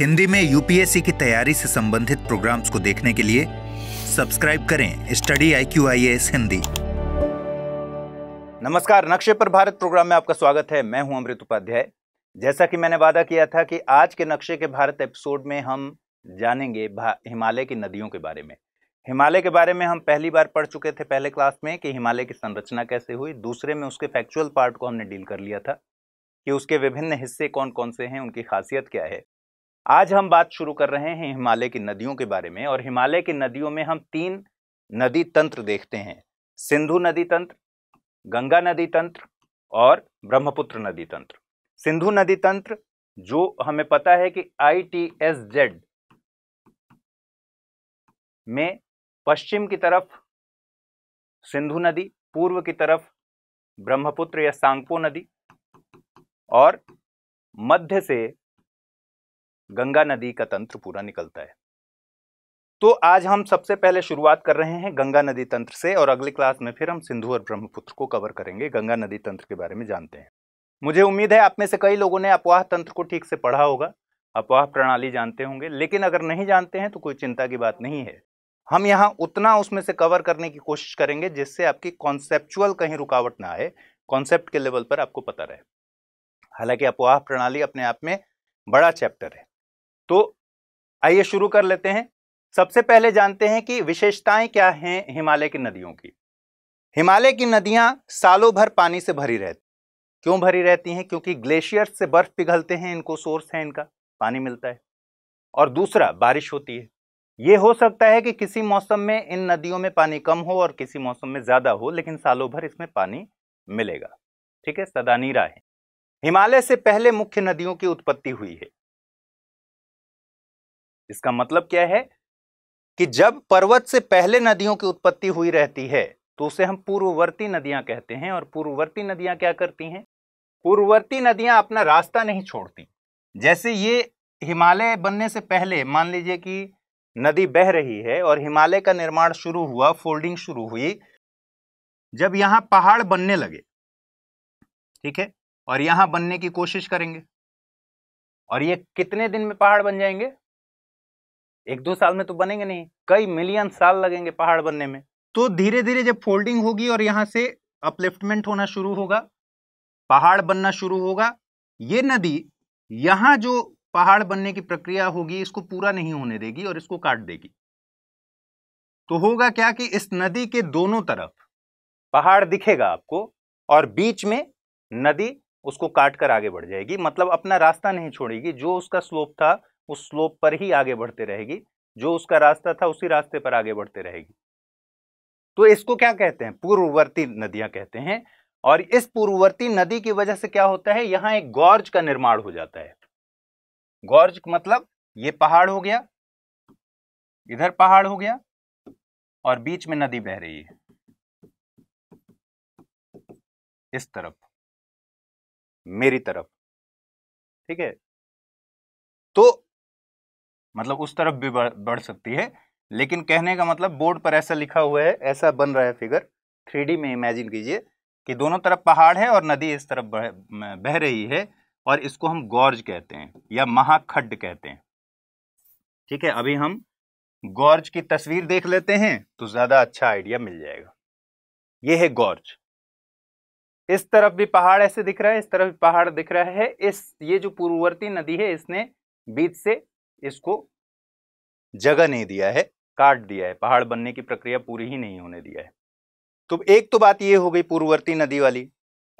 हिंदी में यूपीएससी की तैयारी से संबंधित प्रोग्राम्स को देखने के लिए सब्सक्राइब करें study I Q I S Hindi नमस्कार नक्शे पर भारत प्रोग्राम में आपका स्वागत है मैं हूं अमृत उपाध्याय जैसा कि मैंने वादा किया था कि आज के नक्शे के भारत एपिसोड में हम जानेंगे हिमालय की नदियों के बारे में हिमालय के बारे में हम पहली बार पढ़ चुके थे पहले क्लास में कि हिमालय की संरचना कैसे हुई दूसरे में उसके फैक्चुअल पार्ट को हमने डील कर लिया था कि उसके विभिन्न हिस्से कौन कौन से हैं उनकी खासियत क्या है आज हम बात शुरू कर रहे हैं हिमालय की नदियों के बारे में और हिमालय की नदियों में हम तीन नदी तंत्र देखते हैं सिंधु नदी तंत्र गंगा नदी तंत्र और ब्रह्मपुत्र नदी तंत्र सिंधु नदी तंत्र जो हमें पता है कि आई टी एस जेड में पश्चिम की तरफ सिंधु नदी पूर्व की तरफ ब्रह्मपुत्र या सांगपो नदी और मध्य से गंगा नदी का तंत्र पूरा निकलता है तो आज हम सबसे पहले शुरुआत कर रहे हैं गंगा नदी तंत्र से और अगली क्लास में फिर हम सिंधु और ब्रह्मपुत्र को कवर करेंगे गंगा नदी तंत्र के बारे में जानते हैं मुझे उम्मीद है आप में से कई लोगों ने अपवाह तंत्र को ठीक से पढ़ा होगा अपवाह प्रणाली जानते होंगे लेकिन अगर नहीं जानते हैं तो कोई चिंता की बात नहीं है हम यहाँ उतना उसमें से कवर करने की कोशिश करेंगे जिससे आपकी कॉन्सेप्चुअल कहीं रुकावट ना आए कॉन्सेप्ट के लेवल पर आपको पता रहे हालांकि अपवाह प्रणाली अपने आप में बड़ा चैप्टर है तो आइए शुरू कर लेते हैं सबसे पहले जानते हैं कि विशेषताएं क्या हैं हिमालय की नदियों की हिमालय की नदियां सालों भर पानी से भरी रहती क्यों भरी रहती हैं क्योंकि ग्लेशियर से बर्फ पिघलते हैं इनको सोर्स है इनका पानी मिलता है और दूसरा बारिश होती है ये हो सकता है कि किसी मौसम में इन नदियों में पानी कम हो और किसी मौसम में ज़्यादा हो लेकिन सालों भर इसमें पानी मिलेगा ठीक है सदा नीरा है हिमालय से पहले मुख्य नदियों की उत्पत्ति हुई है इसका मतलब क्या है कि जब पर्वत से पहले नदियों की उत्पत्ति हुई रहती है तो उसे हम पूर्ववर्ती नदियां कहते हैं और पूर्ववर्ती नदियां क्या करती हैं पूर्ववर्ती नदियां अपना रास्ता नहीं छोड़ती जैसे ये हिमालय बनने से पहले मान लीजिए कि नदी बह रही है और हिमालय का निर्माण शुरू हुआ फोल्डिंग शुरू हुई जब यहां पहाड़ बनने लगे ठीक है और यहां बनने की कोशिश करेंगे और ये कितने दिन में पहाड़ बन जाएंगे एक दो साल में तो बनेंगे नहीं कई मिलियन साल लगेंगे पहाड़ बनने में तो धीरे धीरे जब फोल्डिंग होगी और यहाँ से अपलिफ्टमेंट होना शुरू होगा पहाड़ बनना शुरू होगा ये नदी यहाँ जो पहाड़ बनने की प्रक्रिया होगी इसको पूरा नहीं होने देगी और इसको काट देगी तो होगा क्या कि इस नदी के दोनों तरफ पहाड़ दिखेगा आपको और बीच में नदी उसको काट कर आगे बढ़ जाएगी मतलब अपना रास्ता नहीं छोड़ेगी जो उसका स्लोप था उस स्लोप पर ही आगे बढ़ते रहेगी जो उसका रास्ता था उसी रास्ते पर आगे बढ़ते रहेगी तो इसको क्या कहते हैं पूर्ववर्ती नदियां कहते हैं और इस पूर्ववर्ती नदी की वजह से क्या होता है यहां एक गौर्ज का निर्माण हो जाता है गौर्ज मतलब ये पहाड़ हो गया इधर पहाड़ हो गया और बीच में नदी बह रही है इस तरफ मेरी तरफ ठीक है तो मतलब उस तरफ भी बढ़ सकती है लेकिन कहने का मतलब बोर्ड पर ऐसा लिखा हुआ है ऐसा बन रहा है फिगर थ्री में इमेजिन कीजिए कि दोनों तरफ पहाड़ है और नदी इस तरफ बह, रही है और इसको हम गौरज कहते हैं या महाखड्ड कहते हैं ठीक है अभी हम गौरज की तस्वीर देख लेते हैं तो ज़्यादा अच्छा आइडिया मिल जाएगा ये है गौरज इस तरफ भी पहाड़ ऐसे दिख रहा है इस तरफ भी पहाड़ दिख रहा है इस ये जो पूर्ववर्ती नदी है इसने बीच से इसको जगह नहीं दिया है काट दिया है पहाड़ बनने की प्रक्रिया पूरी ही नहीं होने दिया है तो एक तो बात ये हो गई पूर्ववर्ती नदी वाली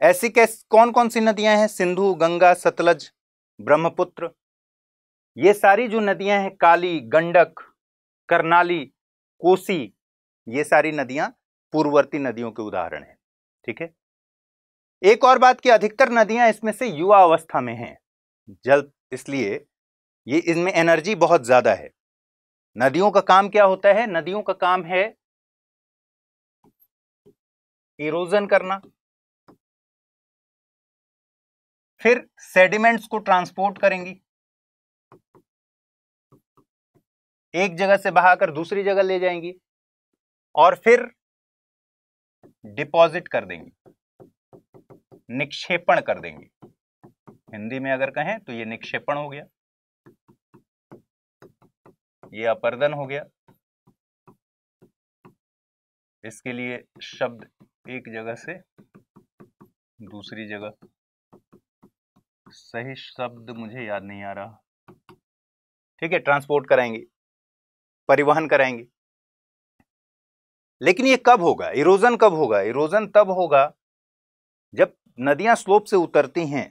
ऐसी कैसे कौन कौन सी नदियां हैं सिंधु गंगा सतलज ब्रह्मपुत्र ये सारी जो नदियां हैं काली गंडक करनाली कोसी ये सारी नदियां पूर्ववर्ती नदियों के उदाहरण हैं ठीक है एक और बात कि अधिकतर नदियां इसमें से युवा अवस्था में हैं जल इसलिए ये इसमें एनर्जी बहुत ज़्यादा है नदियों का काम क्या होता है नदियों का काम है इरोजन करना फिर सेडिमेंट्स को ट्रांसपोर्ट करेंगी एक जगह से बहाकर दूसरी जगह ले जाएंगी और फिर डिपॉजिट कर देंगी निक्षेपण कर देंगी हिंदी में अगर कहें तो ये निक्षेपण हो गया ये अपर्दन हो गया इसके लिए शब्द एक जगह से दूसरी जगह सही शब्द मुझे याद नहीं आ रहा ठीक है ट्रांसपोर्ट कराएंगे परिवहन कराएंगे लेकिन ये कब होगा इरोजन कब होगा इरोजन तब होगा जब नदियां स्लोप से उतरती हैं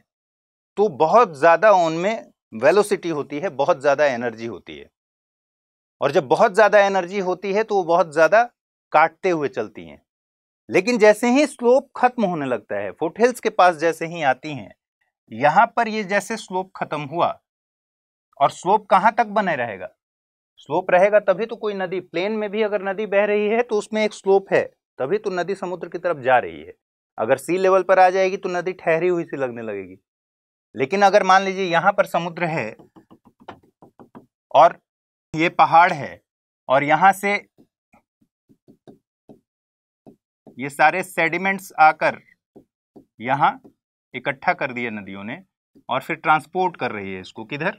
तो बहुत ज़्यादा उनमें वेलोसिटी होती है बहुत ज़्यादा एनर्जी होती है और जब बहुत ज़्यादा एनर्जी होती है तो वो बहुत ज़्यादा काटते हुए चलती हैं लेकिन जैसे ही स्लोप खत्म होने लगता है फुटहिल्स के पास जैसे ही आती हैं यहाँ पर ये जैसे स्लोप खत्म हुआ और स्लोप कहाँ तक बने रहेगा स्लोप रहेगा तभी तो कोई नदी प्लेन में भी अगर नदी बह रही है तो उसमें एक स्लोप है तभी तो नदी समुद्र की तरफ जा रही है अगर सी लेवल पर आ जाएगी तो नदी ठहरी हुई सी लगने लगेगी लेकिन अगर मान लीजिए यहाँ पर समुद्र है और ये पहाड़ है और यहां से ये सारे सेडिमेंट्स आकर यहां इकट्ठा कर दिए नदियों ने और फिर ट्रांसपोर्ट कर रही है इसको किधर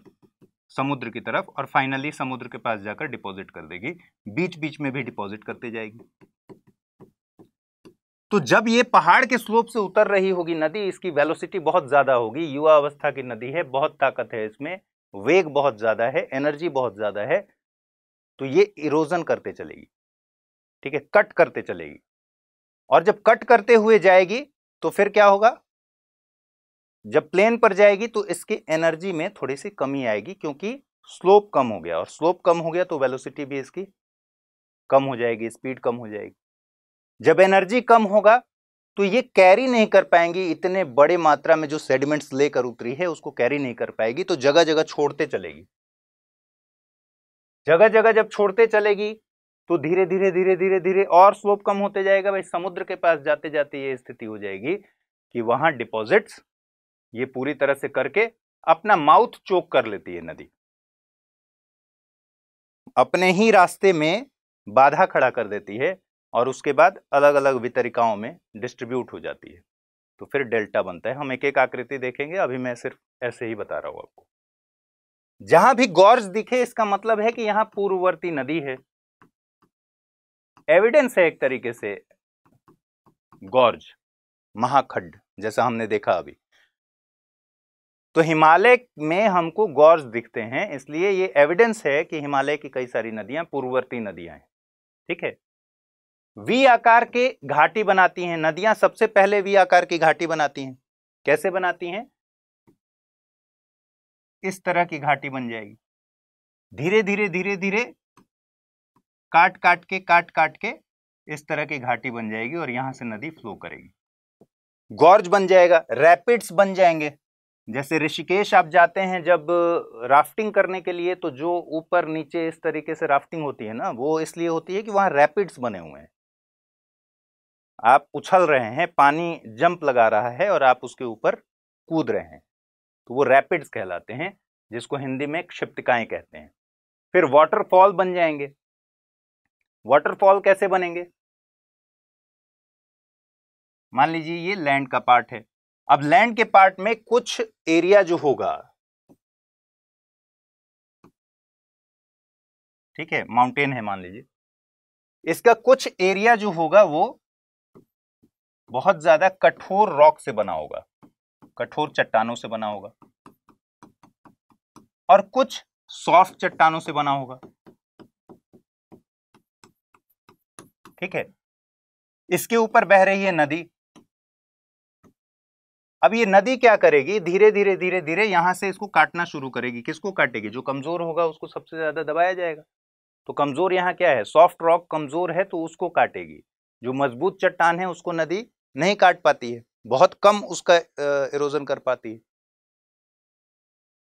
समुद्र की तरफ और फाइनली समुद्र के पास जाकर डिपॉजिट कर देगी बीच बीच में भी डिपॉजिट करते जाएगी तो जब ये पहाड़ के स्लोप से उतर रही होगी नदी इसकी वेलोसिटी बहुत ज़्यादा होगी युवा अवस्था की नदी है बहुत ताकत है इसमें वेग बहुत ज़्यादा है एनर्जी बहुत ज़्यादा है तो ये इरोजन करते चलेगी ठीक है कट करते चलेगी और जब कट करते हुए जाएगी तो फिर क्या होगा जब प्लेन पर जाएगी तो इसकी एनर्जी में थोड़ी सी कमी आएगी क्योंकि स्लोप कम हो गया और स्लोप कम हो गया तो वेलोसिटी भी इसकी कम हो जाएगी स्पीड कम हो जाएगी जब एनर्जी कम होगा तो ये कैरी नहीं कर पाएंगी इतने बड़े मात्रा में जो सेडिमेंट्स लेकर उतरी है उसको कैरी नहीं कर पाएगी तो जगह जगह छोड़ते चलेगी जगह जगह जब छोड़ते चलेगी तो धीरे धीरे धीरे धीरे धीरे और स्लोप कम होते जाएगा भाई समुद्र के पास जाते जाते ये स्थिति हो जाएगी कि वहां डिपॉजिट्स ये पूरी तरह से करके अपना माउथ चोक कर लेती है नदी अपने ही रास्ते में बाधा खड़ा कर देती है और उसके बाद अलग अलग वितरिकाओं में डिस्ट्रीब्यूट हो जाती है तो फिर डेल्टा बनता है हम एक एक आकृति देखेंगे अभी मैं सिर्फ ऐसे ही बता रहा हूँ आपको जहां भी गौर्ज दिखे इसका मतलब है कि यहां पूर्ववर्ती नदी है एविडेंस है एक तरीके से गौर्ज महाखंड जैसा हमने देखा अभी तो हिमालय में हमको गौर्ज दिखते हैं इसलिए ये एविडेंस है कि हिमालय की कई सारी नदियां पूर्ववर्ती नदियां हैं ठीक है वी आकार के घाटी बनाती हैं नदियां सबसे पहले वी आकार की घाटी बनाती हैं कैसे बनाती हैं इस तरह की घाटी बन जाएगी धीरे धीरे धीरे धीरे काट काट के काट काट के इस तरह की घाटी बन जाएगी और यहां से नदी फ्लो करेगी गॉर्ज बन जाएगा रैपिड्स बन जाएंगे जैसे ऋषिकेश आप जाते हैं जब राफ्टिंग करने के लिए तो जो ऊपर नीचे इस तरीके से राफ्टिंग होती है ना वो इसलिए होती है कि वहाँ रैपिड्स बने हुए हैं आप उछल रहे हैं पानी जंप लगा रहा है और आप उसके ऊपर कूद रहे हैं तो वो रैपिड्स कहलाते हैं जिसको हिंदी में क्षिप्तिकाएं कहते हैं फिर वाटरफॉल बन जाएंगे वाटरफॉल कैसे बनेंगे मान लीजिए ये लैंड का पार्ट है अब लैंड के पार्ट में कुछ एरिया जो होगा ठीक है माउंटेन है मान लीजिए इसका कुछ एरिया जो होगा वो बहुत ज्यादा कठोर रॉक से बना होगा कठोर चट्टानों से बना होगा और कुछ सॉफ्ट चट्टानों से बना होगा ठीक है इसके ऊपर बह रही है नदी अब ये नदी क्या करेगी धीरे धीरे धीरे धीरे यहां से इसको काटना शुरू करेगी किसको काटेगी जो कमजोर होगा उसको सबसे ज्यादा दबाया जाएगा तो कमजोर यहां क्या है सॉफ्ट रॉक कमजोर है तो उसको काटेगी जो मजबूत चट्टान है उसको नदी नहीं काट पाती है बहुत कम उसका इरोजन कर पाती है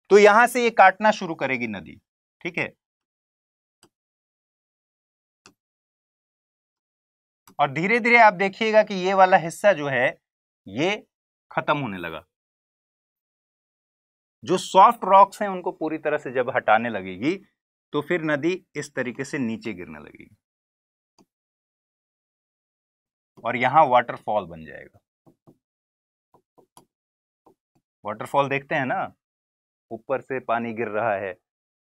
तो यहां से ये काटना शुरू करेगी नदी ठीक है और धीरे धीरे आप देखिएगा कि ये वाला हिस्सा जो है ये खत्म होने लगा जो सॉफ्ट रॉक्स हैं उनको पूरी तरह से जब हटाने लगेगी तो फिर नदी इस तरीके से नीचे गिरने लगेगी और यहाँ वाटरफॉल बन जाएगा वाटरफॉल देखते हैं ना ऊपर से पानी गिर रहा है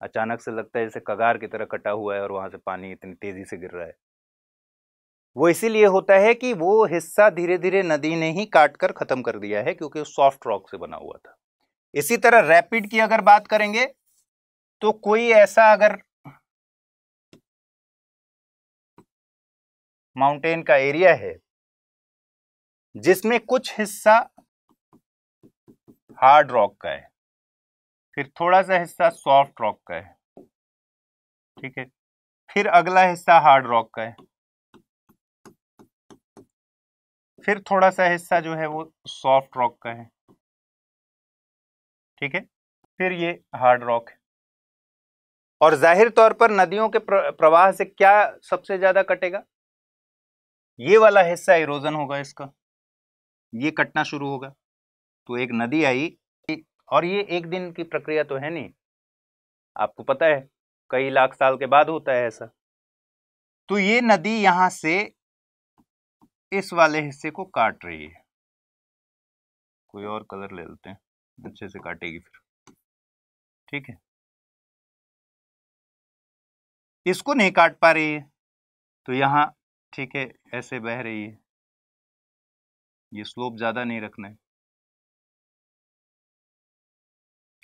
अचानक से लगता है जैसे कगार की तरह कटा हुआ है और वहां से पानी इतनी तेज़ी से गिर रहा है वो इसीलिए होता है कि वो हिस्सा धीरे धीरे नदी ने ही काट कर ख़त्म कर दिया है क्योंकि सॉफ्ट रॉक से बना हुआ था इसी तरह रैपिड की अगर बात करेंगे तो कोई ऐसा अगर माउंटेन का एरिया है जिसमें कुछ हिस्सा हार्ड रॉक का है फिर थोड़ा सा हिस्सा सॉफ्ट रॉक का है ठीक है फिर अगला हिस्सा हार्ड रॉक का है फिर थोड़ा सा हिस्सा जो है वो सॉफ्ट रॉक का है ठीक है फिर ये हार्ड रॉक है और जाहिर तौर पर नदियों के प्रवाह से क्या सबसे ज्यादा कटेगा ये वाला हिस्सा इरोजन होगा इसका ये कटना शुरू होगा तो एक नदी आई और ये एक दिन की प्रक्रिया तो है नहीं आपको पता है कई लाख साल के बाद होता है ऐसा तो ये नदी यहां से इस वाले हिस्से को काट रही है कोई और कलर ले लेते हैं अच्छे से काटेगी फिर ठीक है इसको नहीं काट पा रही है तो यहां ठीक है ऐसे बह रही है ये स्लोप ज़्यादा नहीं रखना है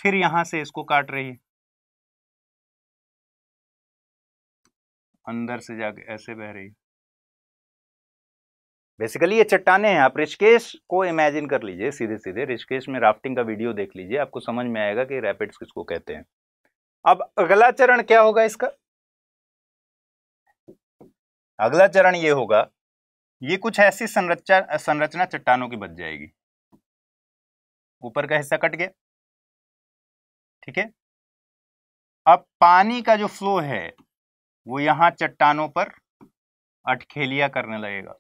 फिर यहां से इसको काट रही है अंदर से जाके ऐसे बह रही है बेसिकली ये चट्टाने हैं आप ऋषिकेश को इमेजिन कर लीजिए सीधे सीधे ऋषिकेश में राफ्टिंग का वीडियो देख लीजिए आपको समझ में आएगा कि रैपिड्स किसको कहते हैं अब अगला चरण क्या होगा इसका अगला चरण ये होगा ये कुछ ऐसी संरचना संरचना चट्टानों की बच जाएगी ऊपर का हिस्सा कट गया ठीक है अब पानी का जो फ्लो है वो यहां चट्टानों पर अटखेलिया करने लगेगा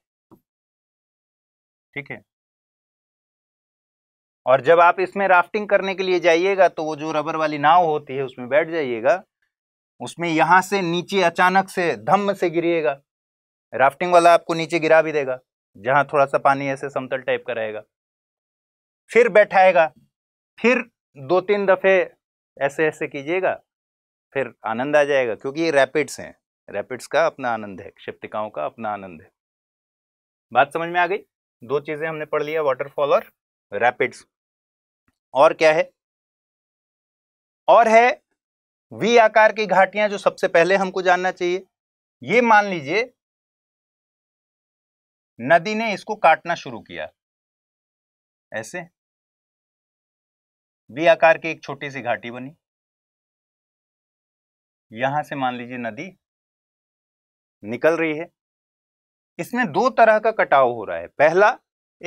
ठीक है और जब आप इसमें राफ्टिंग करने के लिए जाइएगा तो वो जो रबर वाली नाव होती है उसमें बैठ जाइएगा उसमें यहां से नीचे अचानक से धम्म से गिरिएगा राफ्टिंग वाला आपको नीचे गिरा भी देगा जहाँ थोड़ा सा पानी ऐसे समतल टाइप का रहेगा फिर बैठाएगा फिर दो तीन दफ़े ऐसे ऐसे कीजिएगा फिर आनंद आ जाएगा क्योंकि ये रैपिड्स हैं रैपिड्स का अपना आनंद है क्षिप्तिकाओं का अपना आनंद है बात समझ में आ गई दो चीज़ें हमने पढ़ लिया वाटरफॉल और रैपिड्स और क्या है और है वी आकार की घाटियां जो सबसे पहले हमको जानना चाहिए ये मान लीजिए नदी ने इसको काटना शुरू किया ऐसे वी आकार की एक छोटी सी घाटी बनी यहां से मान लीजिए नदी निकल रही है इसमें दो तरह का कटाव हो रहा है पहला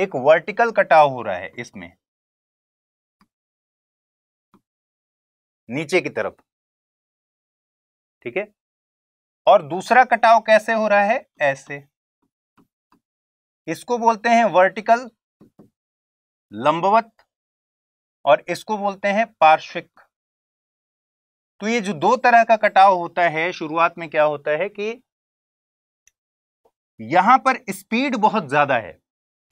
एक वर्टिकल कटाव हो रहा है इसमें नीचे की तरफ ठीक है और दूसरा कटाव कैसे हो रहा है ऐसे इसको बोलते हैं वर्टिकल लंबवत और इसको बोलते हैं पार्श्विक तो ये जो दो तरह का कटाव होता है शुरुआत में क्या होता है कि यहां पर स्पीड बहुत ज्यादा है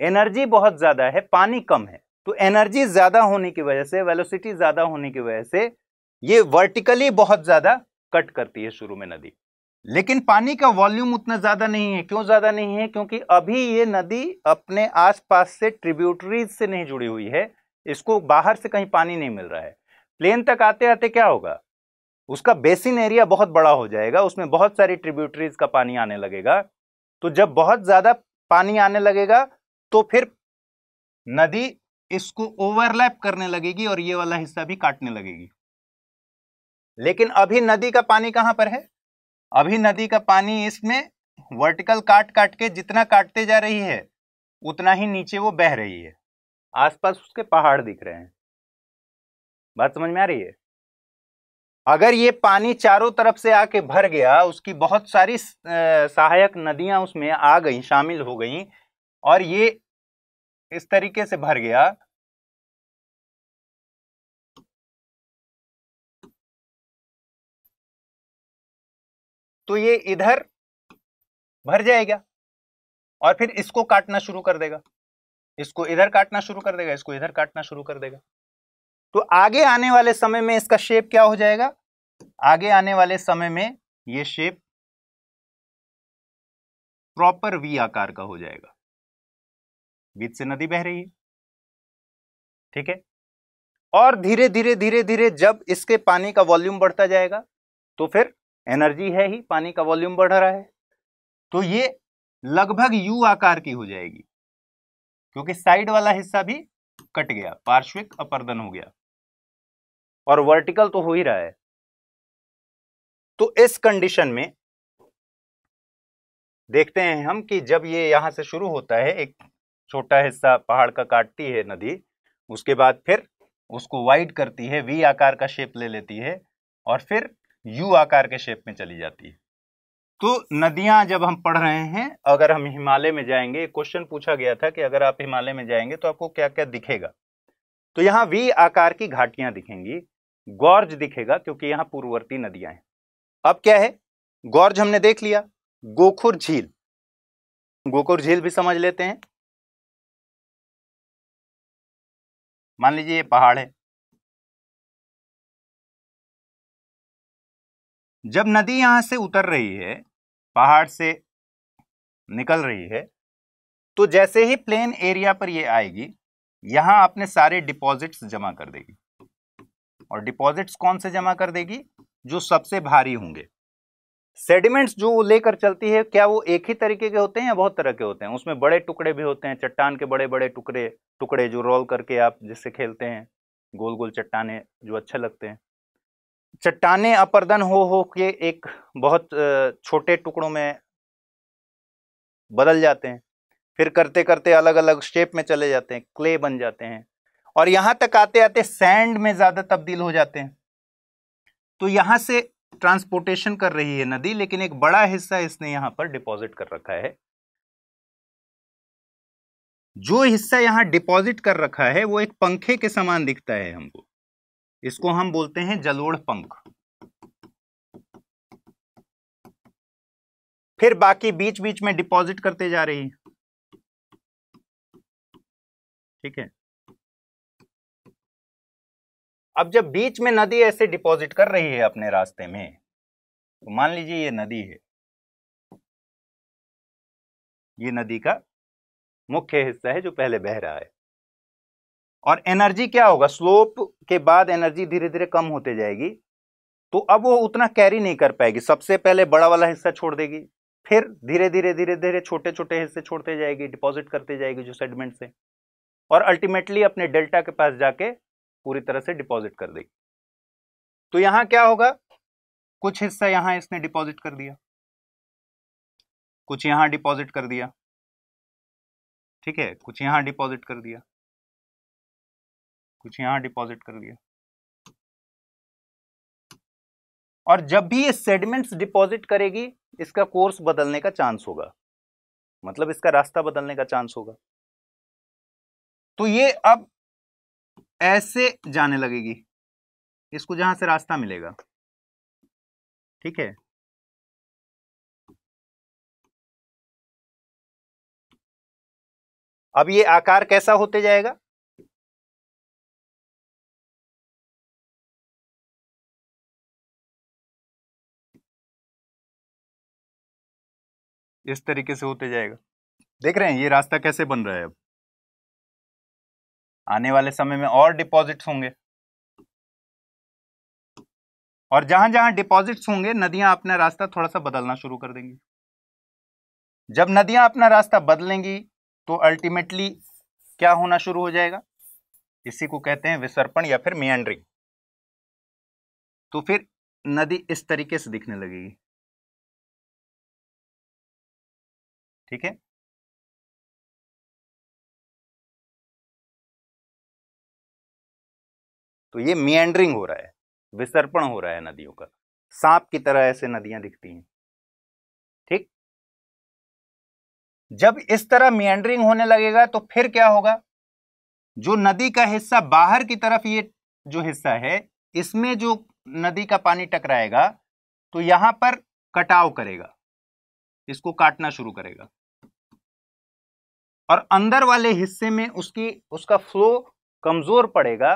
एनर्जी बहुत ज्यादा है पानी कम है तो एनर्जी ज्यादा होने की वजह से वेलोसिटी ज्यादा होने की वजह से ये वर्टिकली बहुत ज्यादा कट करती है शुरू में नदी लेकिन पानी का वॉल्यूम उतना ज़्यादा नहीं है क्यों ज़्यादा नहीं है क्योंकि अभी ये नदी अपने आसपास से ट्रिब्यूटरीज से नहीं जुड़ी हुई है इसको बाहर से कहीं पानी नहीं मिल रहा है प्लेन तक आते आते क्या होगा उसका बेसिन एरिया बहुत बड़ा हो जाएगा उसमें बहुत सारी ट्रिब्यूटरीज का पानी आने लगेगा तो जब बहुत ज़्यादा पानी आने लगेगा तो फिर नदी इसको ओवरलैप करने लगेगी और ये वाला हिस्सा भी काटने लगेगी लेकिन अभी नदी का पानी कहां पर है अभी नदी का पानी इसमें वर्टिकल काट काट के जितना काटते जा रही है उतना ही नीचे वो बह रही है आसपास उसके पहाड़ दिख रहे हैं बात समझ में आ रही है अगर ये पानी चारों तरफ से आके भर गया उसकी बहुत सारी सहायक नदियां उसमें आ गई शामिल हो गई और ये इस तरीके से भर गया तो ये इधर भर जाएगा और फिर इसको काटना शुरू कर देगा इसको इधर काटना शुरू कर देगा इसको इधर काटना शुरू कर देगा तो आगे आने वाले समय में इसका शेप क्या हो जाएगा आगे आने वाले समय में ये शेप प्रॉपर वी आकार का हो जाएगा बीच से नदी बह रही है ठीक है और धीरे धीरे धीरे धीरे जब इसके पानी का वॉल्यूम बढ़ता जाएगा तो फिर एनर्जी है ही पानी का वॉल्यूम बढ़ रहा है तो ये लगभग यू आकार की हो जाएगी क्योंकि साइड वाला हिस्सा भी कट गया पार्श्विक अपर्दन हो गया और वर्टिकल तो हो ही रहा है तो इस कंडीशन में देखते हैं हम कि जब ये यहां से शुरू होता है एक छोटा हिस्सा पहाड़ का काटती है नदी उसके बाद फिर उसको वाइड करती है वी आकार का शेप ले लेती है और फिर यू आकार के शेप में चली जाती है तो नदियां जब हम पढ़ रहे हैं अगर हम हिमालय में जाएंगे क्वेश्चन पूछा गया था कि अगर आप हिमालय में जाएंगे तो आपको क्या क्या दिखेगा तो यहाँ वी आकार की घाटियां दिखेंगी गौर्ज दिखेगा क्योंकि यहाँ पूर्ववर्ती नदियां हैं अब क्या है गौर्ज हमने देख लिया गोखुर झील गोखुर झील भी समझ लेते हैं मान लीजिए ये पहाड़ है जब नदी यहाँ से उतर रही है पहाड़ से निकल रही है तो जैसे ही प्लेन एरिया पर ये आएगी यहाँ अपने सारे डिपॉजिट्स जमा कर देगी और डिपॉजिट्स कौन से जमा कर देगी जो सबसे भारी होंगे सेडिमेंट्स जो वो लेकर चलती है क्या वो एक ही तरीके के होते हैं या बहुत तरह के होते हैं उसमें बड़े टुकड़े भी होते हैं चट्टान के बड़े बड़े टुकड़े टुकड़े जो रोल करके आप जिससे खेलते हैं गोल गोल चट्टाने जो अच्छे लगते हैं चट्टाने अपर्दन हो हो के एक बहुत छोटे टुकड़ों में बदल जाते हैं फिर करते करते अलग अलग शेप में चले जाते हैं क्ले बन जाते हैं और यहां तक आते आते सैंड में ज़्यादा तब्दील हो जाते हैं तो यहां से ट्रांसपोर्टेशन कर रही है नदी लेकिन एक बड़ा हिस्सा इसने यहाँ पर डिपॉजिट कर रखा है जो हिस्सा यहाँ डिपॉजिट कर रखा है वो एक पंखे के समान दिखता है हमको इसको हम बोलते हैं जलोड़ पंख फिर बाकी बीच बीच में डिपॉजिट करते जा रही है ठीक है अब जब बीच में नदी ऐसे डिपॉजिट कर रही है अपने रास्ते में तो मान लीजिए ये नदी है ये नदी का मुख्य हिस्सा है जो पहले बह रहा है और एनर्जी क्या होगा स्लोप के बाद एनर्जी धीरे धीरे कम होते जाएगी तो अब वो उतना कैरी नहीं कर पाएगी सबसे पहले बड़ा वाला हिस्सा छोड़ देगी फिर धीरे धीरे धीरे धीरे छोटे छोटे हिस्से छोड़ते जाएगी डिपॉजिट करते जाएगी जो सेगमेंट से और अल्टीमेटली अपने डेल्टा के पास जाके पूरी तरह से डिपॉजिट कर देगी तो यहां क्या होगा कुछ हिस्सा यहाँ इसने डिपॉजिट कर दिया कुछ यहाँ डिपॉजिट कर दिया ठीक है कुछ यहाँ डिपॉजिट कर दिया कुछ यहां डिपॉजिट कर दिया और जब भी ये सेडमेंट्स डिपॉजिट करेगी इसका कोर्स बदलने का चांस होगा मतलब इसका रास्ता बदलने का चांस होगा तो ये अब ऐसे जाने लगेगी इसको जहां से रास्ता मिलेगा ठीक है अब ये आकार कैसा होते जाएगा इस तरीके से होते जाएगा देख रहे हैं ये रास्ता कैसे बन रहा है अब आने वाले समय में और डिपॉजिट्स होंगे और जहां जहां डिपॉजिट्स होंगे नदियां अपना रास्ता थोड़ा सा बदलना शुरू कर देंगी जब नदियां अपना रास्ता बदलेंगी तो अल्टीमेटली क्या होना शुरू हो जाएगा इसी को कहते हैं विसर्पण या फिर मियंड्रिंग तो फिर नदी इस तरीके से दिखने लगेगी ठीक है तो ये मियंड्रिंग हो रहा है विसर्पण हो रहा है नदियों का सांप की तरह ऐसे नदियां दिखती हैं ठीक जब इस तरह मियंड्रिंग होने लगेगा तो फिर क्या होगा जो नदी का हिस्सा बाहर की तरफ ये जो हिस्सा है इसमें जो नदी का पानी टकराएगा तो यहां पर कटाव करेगा इसको काटना शुरू करेगा और अंदर वाले हिस्से में उसकी उसका फ्लो कमज़ोर पड़ेगा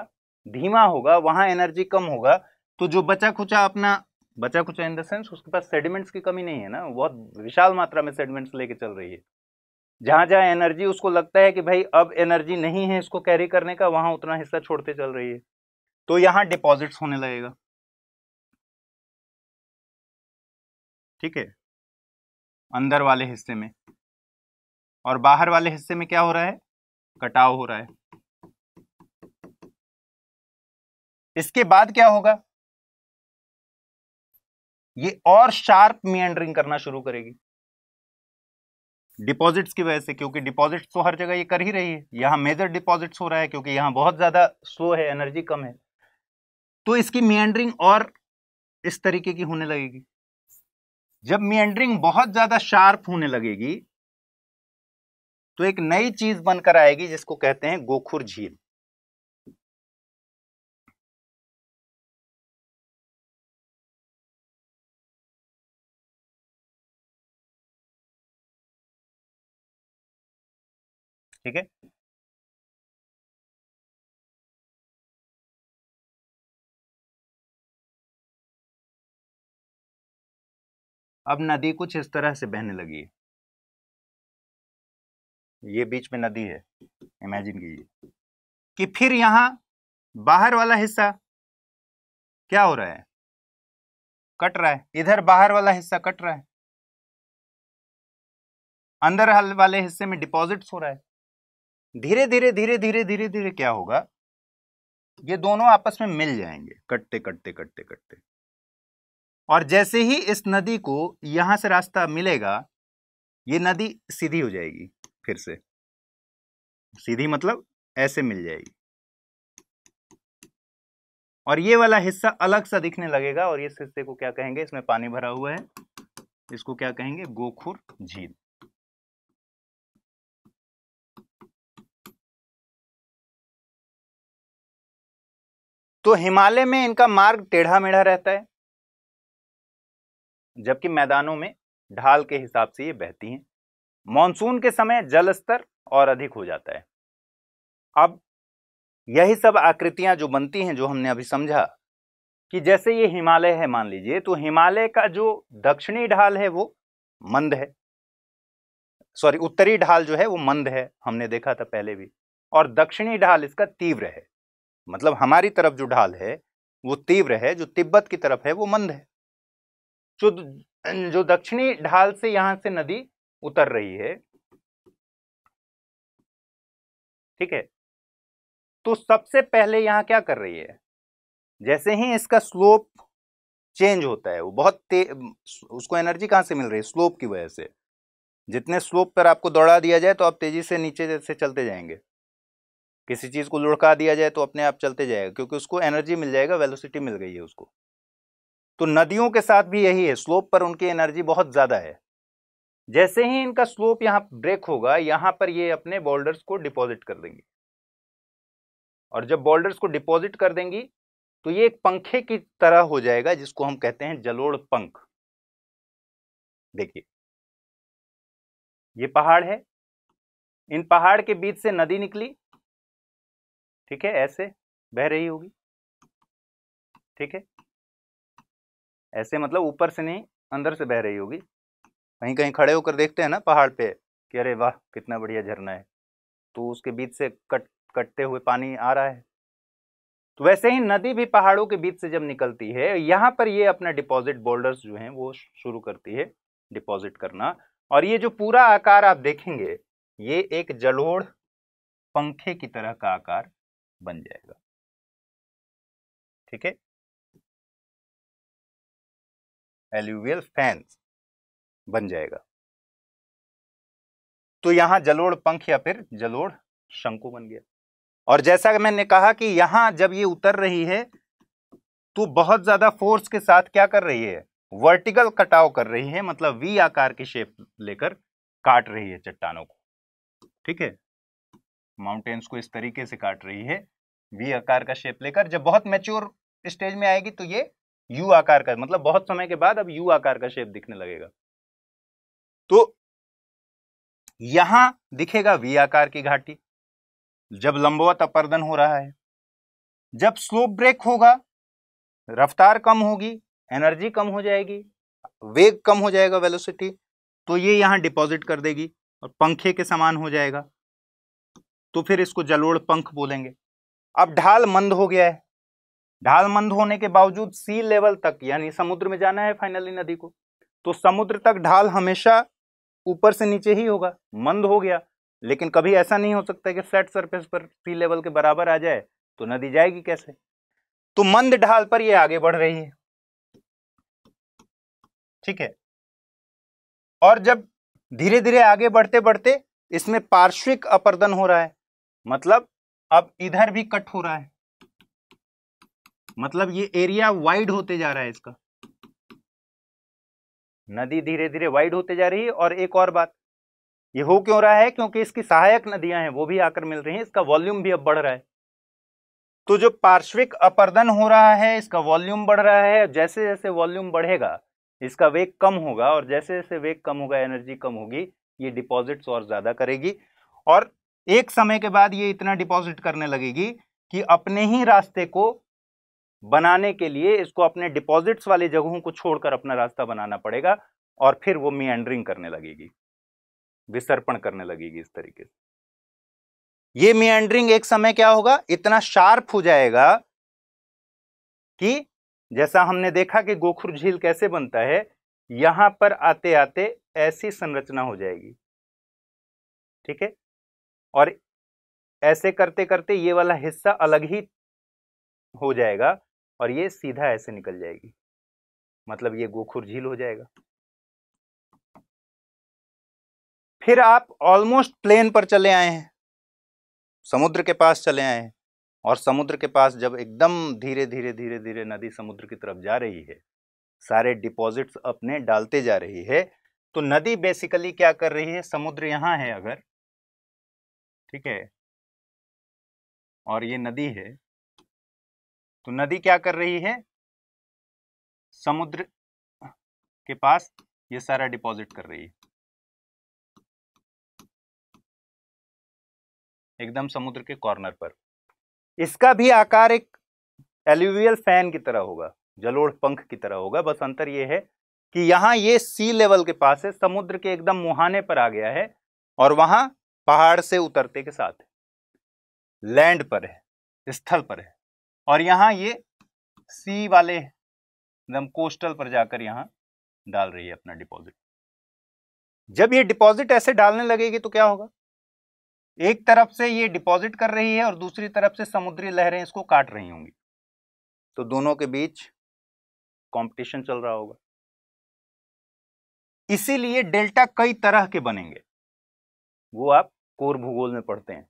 धीमा होगा वहां एनर्जी कम होगा तो जो बचा खुचा अपना बचा खुचा इन द सेंस उसके पास सेडिमेंट्स की कमी नहीं है ना बहुत विशाल मात्रा में सेडिमेंट्स लेके चल रही है जहां जहां एनर्जी उसको लगता है कि भाई अब एनर्जी नहीं है इसको कैरी करने का वहां उतना हिस्सा छोड़ते चल रही है तो यहाँ डिपॉजिट्स होने लगेगा ठीक है अंदर वाले हिस्से में और बाहर वाले हिस्से में क्या हो रहा है कटाव हो रहा है इसके बाद क्या होगा ये और शार्प मियंडरिंग करना शुरू करेगी डिपॉजिट्स की वजह से क्योंकि डिपॉजिट्स तो हर जगह ये कर ही रही है यहां मेजर डिपॉजिट्स हो रहा है क्योंकि यहां बहुत ज़्यादा स्लो है एनर्जी कम है तो इसकी मियंडरिंग और इस तरीके की होने लगेगी जब मियंडरिंग बहुत ज़्यादा शार्प होने लगेगी तो एक नई चीज बनकर आएगी जिसको कहते हैं गोखुर झील ठीक है अब नदी कुछ इस तरह से बहने लगी है ये बीच में नदी है इमेजिन कीजिए कि फिर यहां बाहर वाला हिस्सा क्या हो रहा है कट रहा है इधर बाहर वाला हिस्सा कट रहा है अंदर वाले हिस्से में डिपॉजिट्स हो रहा है धीरे धीरे धीरे धीरे धीरे धीरे क्या होगा ये दोनों आपस में मिल जाएंगे कटते कटते कटते कटते और जैसे ही इस नदी को यहां से रास्ता मिलेगा ये नदी सीधी हो जाएगी फिर से सीधी मतलब ऐसे मिल जाएगी और ये वाला हिस्सा अलग सा दिखने लगेगा और इस हिस्से को क्या कहेंगे इसमें पानी भरा हुआ है इसको क्या कहेंगे गोखुर झील तो हिमालय में इनका मार्ग टेढ़ा मेढ़ा रहता है जबकि मैदानों में ढाल के हिसाब से ये बहती हैं मानसून के समय जल स्तर और अधिक हो जाता है अब यही सब आकृतियां जो बनती हैं जो हमने अभी समझा कि जैसे ये हिमालय है मान लीजिए तो हिमालय का जो दक्षिणी ढाल है वो मंद है सॉरी उत्तरी ढाल जो है वो मंद है हमने देखा था पहले भी और दक्षिणी ढाल इसका तीव्र है मतलब हमारी तरफ जो ढाल है वो तीव्र है जो तिब्बत की तरफ है वो मंद है जो जो दक्षिणी ढाल से यहाँ से नदी उतर रही है ठीक है तो सबसे पहले यहां क्या कर रही है जैसे ही इसका स्लोप चेंज होता है वो बहुत उसको एनर्जी कहाँ से मिल रही है स्लोप की वजह से जितने स्लोप पर आपको दौड़ा दिया जाए तो आप तेजी से नीचे जैसे चलते जाएंगे किसी चीज़ को लुढ़का दिया जाए तो अपने आप चलते जाएगा क्योंकि उसको एनर्जी मिल जाएगा वेलोसिटी मिल गई है उसको तो नदियों के साथ भी यही है स्लोप पर उनकी एनर्जी बहुत ज़्यादा है जैसे ही इनका स्लोप यहां ब्रेक होगा यहां पर ये अपने बोल्डर्स को डिपॉजिट कर देंगे और जब बोल्डर्स को डिपॉजिट कर देंगी तो ये एक पंखे की तरह हो जाएगा जिसको हम कहते हैं जलोड़ पंख देखिए ये पहाड़ है इन पहाड़ के बीच से नदी निकली ठीक है ऐसे बह रही होगी ठीक है ऐसे मतलब ऊपर से नहीं अंदर से बह रही होगी कहीं कहीं खड़े होकर देखते हैं ना पहाड़ पे कि अरे वाह कितना बढ़िया झरना है तो उसके बीच से कट कटते हुए पानी आ रहा है तो वैसे ही नदी भी पहाड़ों के बीच से जब निकलती है यहाँ पर ये अपना डिपॉजिट बोल्डर्स जो हैं वो शुरू करती है डिपॉजिट करना और ये जो पूरा आकार आप देखेंगे ये एक जलोढ़ पंखे की तरह का आकार बन जाएगा ठीक है एल्यूवियल फैंस बन जाएगा तो यहां जलोड़ पंख या फिर जलोड़ शंकु बन गया और जैसा मैंने कहा कि यहां जब ये उतर रही है तो बहुत ज्यादा फोर्स के साथ क्या कर रही है वर्टिकल कटाव कर रही है मतलब वी आकार की शेप लेकर काट रही है चट्टानों को ठीक है माउंटेन्स को इस तरीके से काट रही है वी आकार का शेप लेकर जब बहुत मेच्योर स्टेज में आएगी तो ये यू आकार का मतलब बहुत समय के बाद अब यू आकार का शेप दिखने लगेगा तो यहां दिखेगा वी आकार की घाटी जब लंबवत अपर्दन हो रहा है जब स्लोप ब्रेक होगा रफ्तार कम होगी एनर्जी कम हो जाएगी वेग कम हो जाएगा वेलोसिटी तो ये यहां डिपॉजिट कर देगी और पंखे के समान हो जाएगा तो फिर इसको जलोड़ पंख बोलेंगे अब ढाल मंद हो गया है ढाल मंद होने के बावजूद सी लेवल तक यानी समुद्र में जाना है फाइनली नदी को तो समुद्र तक ढाल हमेशा ऊपर से नीचे ही होगा मंद हो गया लेकिन कभी ऐसा नहीं हो सकता कि फ्लैट सरफेस पर सी लेवल के बराबर आ जाए तो नदी जाएगी कैसे तो मंद ढाल पर ये आगे बढ़ रही है ठीक है और जब धीरे धीरे आगे बढ़ते बढ़ते इसमें पार्श्विक अपर्दन हो रहा है मतलब अब इधर भी कट हो रहा है मतलब ये एरिया वाइड होते जा रहा है इसका नदी धीरे धीरे वाइड होते जा रही है और एक और बात ये हो क्यों रहा है क्योंकि इसकी सहायक नदियां हैं वो भी आकर मिल रही हैं इसका वॉल्यूम भी अब बढ़ रहा है तो जो पार्श्विक अपर्दन हो रहा है इसका वॉल्यूम बढ़ रहा है जैसे जैसे वॉल्यूम बढ़ेगा इसका वेग कम होगा और जैसे जैसे वेग कम होगा एनर्जी कम होगी ये डिपॉजिट्स और ज़्यादा करेगी और एक समय के बाद ये इतना डिपॉजिट करने लगेगी कि अपने ही रास्ते को बनाने के लिए इसको अपने डिपॉजिट्स वाली जगहों को छोड़कर अपना रास्ता बनाना पड़ेगा और फिर वो मियंड्रिंग करने लगेगी विसर्पण करने लगेगी इस तरीके से ये मियंड्रिंग एक समय क्या होगा इतना शार्प हो जाएगा कि जैसा हमने देखा कि गोखुर झील कैसे बनता है यहां पर आते आते ऐसी संरचना हो जाएगी ठीक है और ऐसे करते करते ये वाला हिस्सा अलग ही हो जाएगा और ये सीधा ऐसे निकल जाएगी मतलब ये गोखुर झील हो जाएगा फिर आप ऑलमोस्ट प्लेन पर चले आए हैं समुद्र के पास चले आए हैं और समुद्र के पास जब एकदम धीरे धीरे धीरे धीरे नदी समुद्र की तरफ जा रही है सारे डिपॉजिट्स अपने डालते जा रही है तो नदी बेसिकली क्या कर रही है समुद्र यहां है अगर ठीक है और ये नदी है तो नदी क्या कर रही है समुद्र के पास ये सारा डिपॉजिट कर रही है एकदम समुद्र के कॉर्नर पर इसका भी आकार एक एल्यूवियल फैन की तरह होगा जलोढ़ पंख की तरह होगा बस अंतर यह है कि यहां ये सी लेवल के पास है समुद्र के एकदम मुहाने पर आ गया है और वहां पहाड़ से उतरते के साथ लैंड पर है स्थल पर है और यहाँ ये सी वाले एकदम कोस्टल पर जाकर यहाँ डाल रही है अपना डिपॉजिट जब ये डिपॉजिट ऐसे डालने लगेगी तो क्या होगा एक तरफ से ये डिपॉजिट कर रही है और दूसरी तरफ से समुद्री लहरें इसको काट रही होंगी तो दोनों के बीच कंपटीशन चल रहा होगा इसीलिए डेल्टा कई तरह के बनेंगे वो आप कोर भूगोल में पढ़ते हैं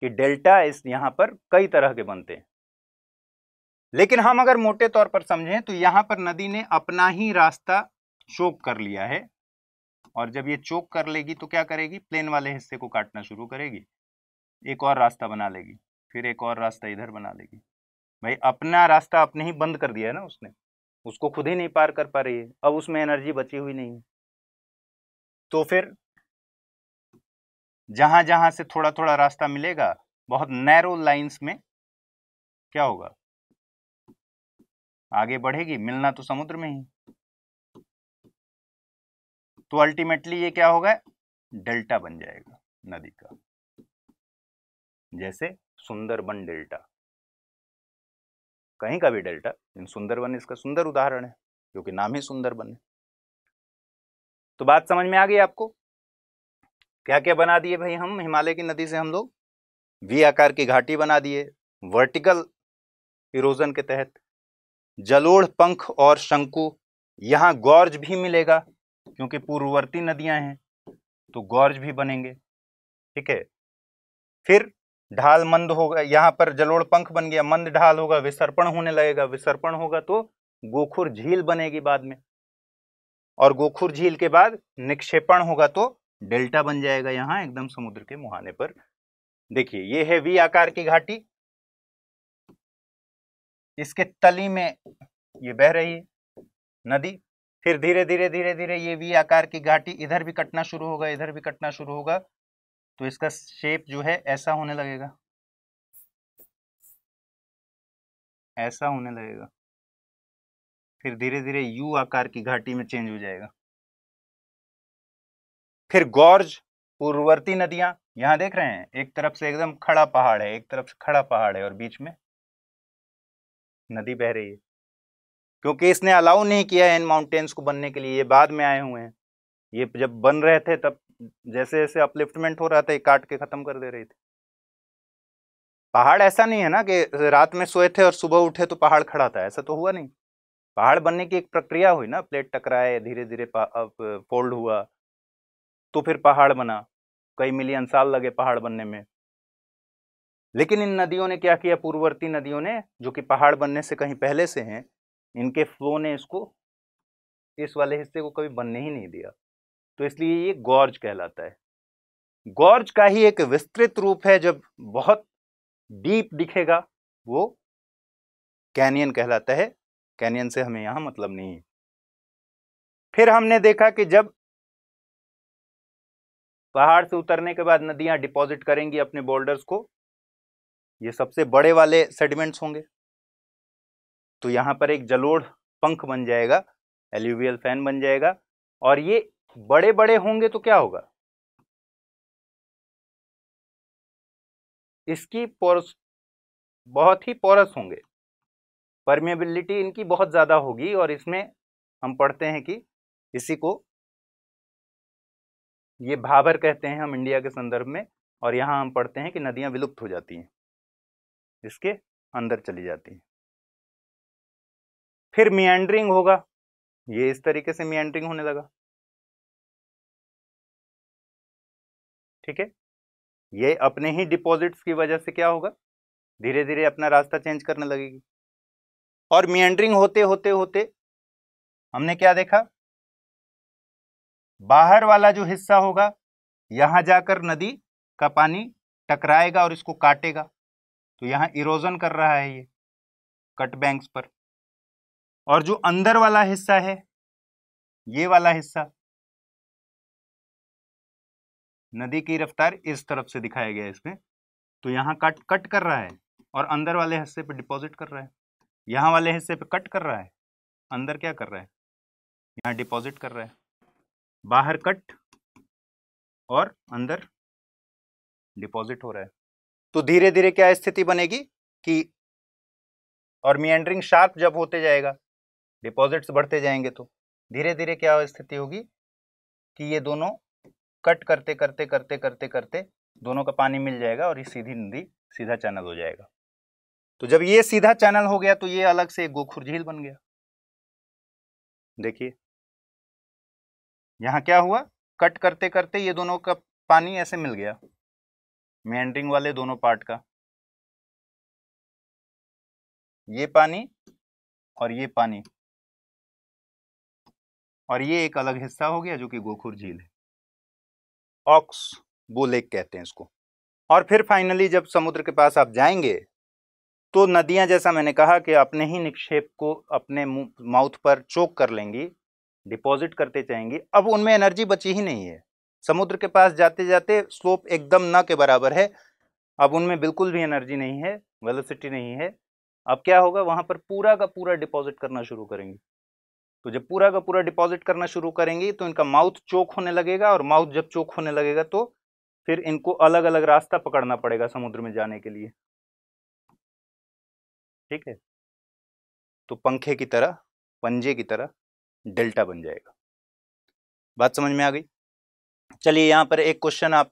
कि डेल्टा इस यहां पर कई तरह के बनते हैं लेकिन हम अगर मोटे तौर पर समझें तो यहाँ पर नदी ने अपना ही रास्ता चोक कर लिया है और जब ये चोक कर लेगी तो क्या करेगी प्लेन वाले हिस्से को काटना शुरू करेगी एक और रास्ता बना लेगी फिर एक और रास्ता इधर बना लेगी भाई अपना रास्ता अपने ही बंद कर दिया है ना उसने उसको खुद ही नहीं पार कर पा रही है अब उसमें एनर्जी बची हुई नहीं है तो फिर जहां जहां से थोड़ा थोड़ा रास्ता मिलेगा बहुत नैरो लाइंस में क्या होगा आगे बढ़ेगी मिलना तो समुद्र में ही तो अल्टीमेटली ये क्या होगा डेल्टा बन जाएगा नदी का जैसे सुंदरबन डेल्टा कहीं का भी डेल्टा लेकिन सुंदरबन इसका सुंदर उदाहरण है क्योंकि नाम ही सुंदरबन है तो बात समझ में आ गई आपको क्या क्या बना दिए भाई हम हिमालय की नदी से हम लोग वी आकार की घाटी बना दिए वर्टिकल इरोजन के तहत जलोढ़ पंख और शंकु यहाँ गौरज भी मिलेगा क्योंकि पूर्ववर्ती नदियां हैं तो गौरज भी बनेंगे ठीक है फिर ढाल मंद होगा यहाँ पर जलोड़ पंख बन गया मंद ढाल होगा विसर्पण होने लगेगा विसर्पण होगा तो गोखुर झील बनेगी बाद में और गोखुर झील के बाद निक्षेपण होगा तो डेल्टा बन जाएगा यहाँ एकदम समुद्र के मुहाने पर देखिए ये है वी आकार की घाटी इसके तली में ये बह रही है नदी फिर धीरे धीरे धीरे धीरे ये वी आकार की घाटी इधर भी कटना शुरू होगा इधर भी कटना शुरू होगा तो इसका शेप जो है ऐसा होने लगेगा ऐसा होने लगेगा फिर धीरे धीरे यू आकार की घाटी में चेंज हो जाएगा फिर गौरज पूर्ववर्ती नदियां यहां देख रहे हैं एक तरफ से एकदम खड़ा पहाड़ है एक तरफ से खड़ा पहाड़ है और बीच में नदी बह रही है क्योंकि इसने अलाउ नहीं किया है इन माउंटेन्स को बनने के लिए ये बाद में आए हुए हैं ये जब बन रहे थे तब जैसे जैसे अपलिफ्टमेंट हो रहा था ये काट के ख़त्म कर दे रही थी पहाड़ ऐसा नहीं है ना कि रात में सोए थे और सुबह उठे तो पहाड़ खड़ा था ऐसा तो हुआ नहीं पहाड़ बनने की एक प्रक्रिया हुई ना प्लेट टकराए धीरे धीरे फोल्ड हुआ तो फिर पहाड़ बना कई मिलियन साल लगे पहाड़ बनने में लेकिन इन नदियों ने क्या किया पूर्ववर्ती नदियों ने जो कि पहाड़ बनने से कहीं पहले से हैं इनके फ्लो ने इसको इस वाले हिस्से को कभी बनने ही नहीं दिया तो इसलिए ये गॉर्ज कहलाता है गौर्ज का ही एक विस्तृत रूप है जब बहुत डीप दिखेगा वो कैनियन कहलाता है कैनियन से हमें यहाँ मतलब नहीं है फिर हमने देखा कि जब पहाड़ से उतरने के बाद नदियां डिपॉजिट करेंगी अपने बोल्डर्स को ये सबसे बड़े वाले सेडिमेंट्स होंगे तो यहाँ पर एक जलोढ़ पंख बन जाएगा एल्यूवियल फैन बन जाएगा और ये बड़े बड़े होंगे तो क्या होगा इसकी पोरस बहुत ही पोरस होंगे परमेबिलिटी इनकी बहुत ज़्यादा होगी और इसमें हम पढ़ते हैं कि इसी को ये भाभर कहते हैं हम इंडिया के संदर्भ में और यहाँ हम पढ़ते हैं कि नदियाँ विलुप्त हो जाती हैं इसके अंदर चली जाती है फिर मियंड्रिंग होगा ये इस तरीके से मियंड्रिंग होने लगा ठीक है ये अपने ही डिपॉजिट्स की वजह से क्या होगा धीरे धीरे अपना रास्ता चेंज करने लगेगी और मियंड्रिंग होते होते होते हमने क्या देखा बाहर वाला जो हिस्सा होगा यहां जाकर नदी का पानी टकराएगा और इसको काटेगा तो यहाँ इरोजन कर रहा है ये कट बैंक्स पर और जो अंदर वाला हिस्सा है ये वाला हिस्सा नदी की रफ्तार इस तरफ से दिखाया गया है इसमें तो यहाँ कट कट कर रहा है और अंदर वाले हिस्से पे डिपॉजिट कर रहा है यहाँ वाले हिस्से पे कट कर रहा है अंदर क्या कर रहा है यहाँ डिपॉजिट कर रहा है बाहर कट और अंदर डिपॉजिट हो रहा है तो धीरे धीरे क्या स्थिति बनेगी कि और मियंड्रिंग शार्प जब होते जाएगा डिपॉजिट्स बढ़ते जाएंगे तो धीरे धीरे क्या स्थिति होगी कि ये दोनों कट करते करते करते करते करते दोनों का पानी मिल जाएगा और ये सीधी नदी सीधा चैनल हो जाएगा तो जब ये सीधा चैनल हो गया तो ये अलग से गोखुर झील बन गया देखिए यहां क्या हुआ कट करते करते ये दोनों का पानी ऐसे मिल गया मेंड्रिंग वाले दोनों पार्ट का ये पानी और ये पानी और ये एक अलग हिस्सा हो गया जो कि गोखुर झील है ऑक्स वो लेक कहते हैं इसको और फिर फाइनली जब समुद्र के पास आप जाएंगे तो नदियां जैसा मैंने कहा कि अपने ही निक्षेप को अपने माउथ पर चोक कर लेंगी डिपॉजिट करते जाएंगी अब उनमें एनर्जी बची ही नहीं है समुद्र के पास जाते जाते स्लोप एकदम ना के बराबर है अब उनमें बिल्कुल भी एनर्जी नहीं है वेलोसिटी नहीं है अब क्या होगा वहां पर पूरा का पूरा डिपॉजिट करना शुरू करेंगे तो जब पूरा का पूरा डिपॉजिट करना शुरू करेंगे तो इनका माउथ चोक होने लगेगा और माउथ जब चोक होने लगेगा तो फिर इनको अलग अलग रास्ता पकड़ना पड़ेगा समुद्र में जाने के लिए ठीक है तो पंखे की तरह पंजे की तरह डेल्टा बन जाएगा बात समझ में आ गई चलिए यहाँ पर एक क्वेश्चन आप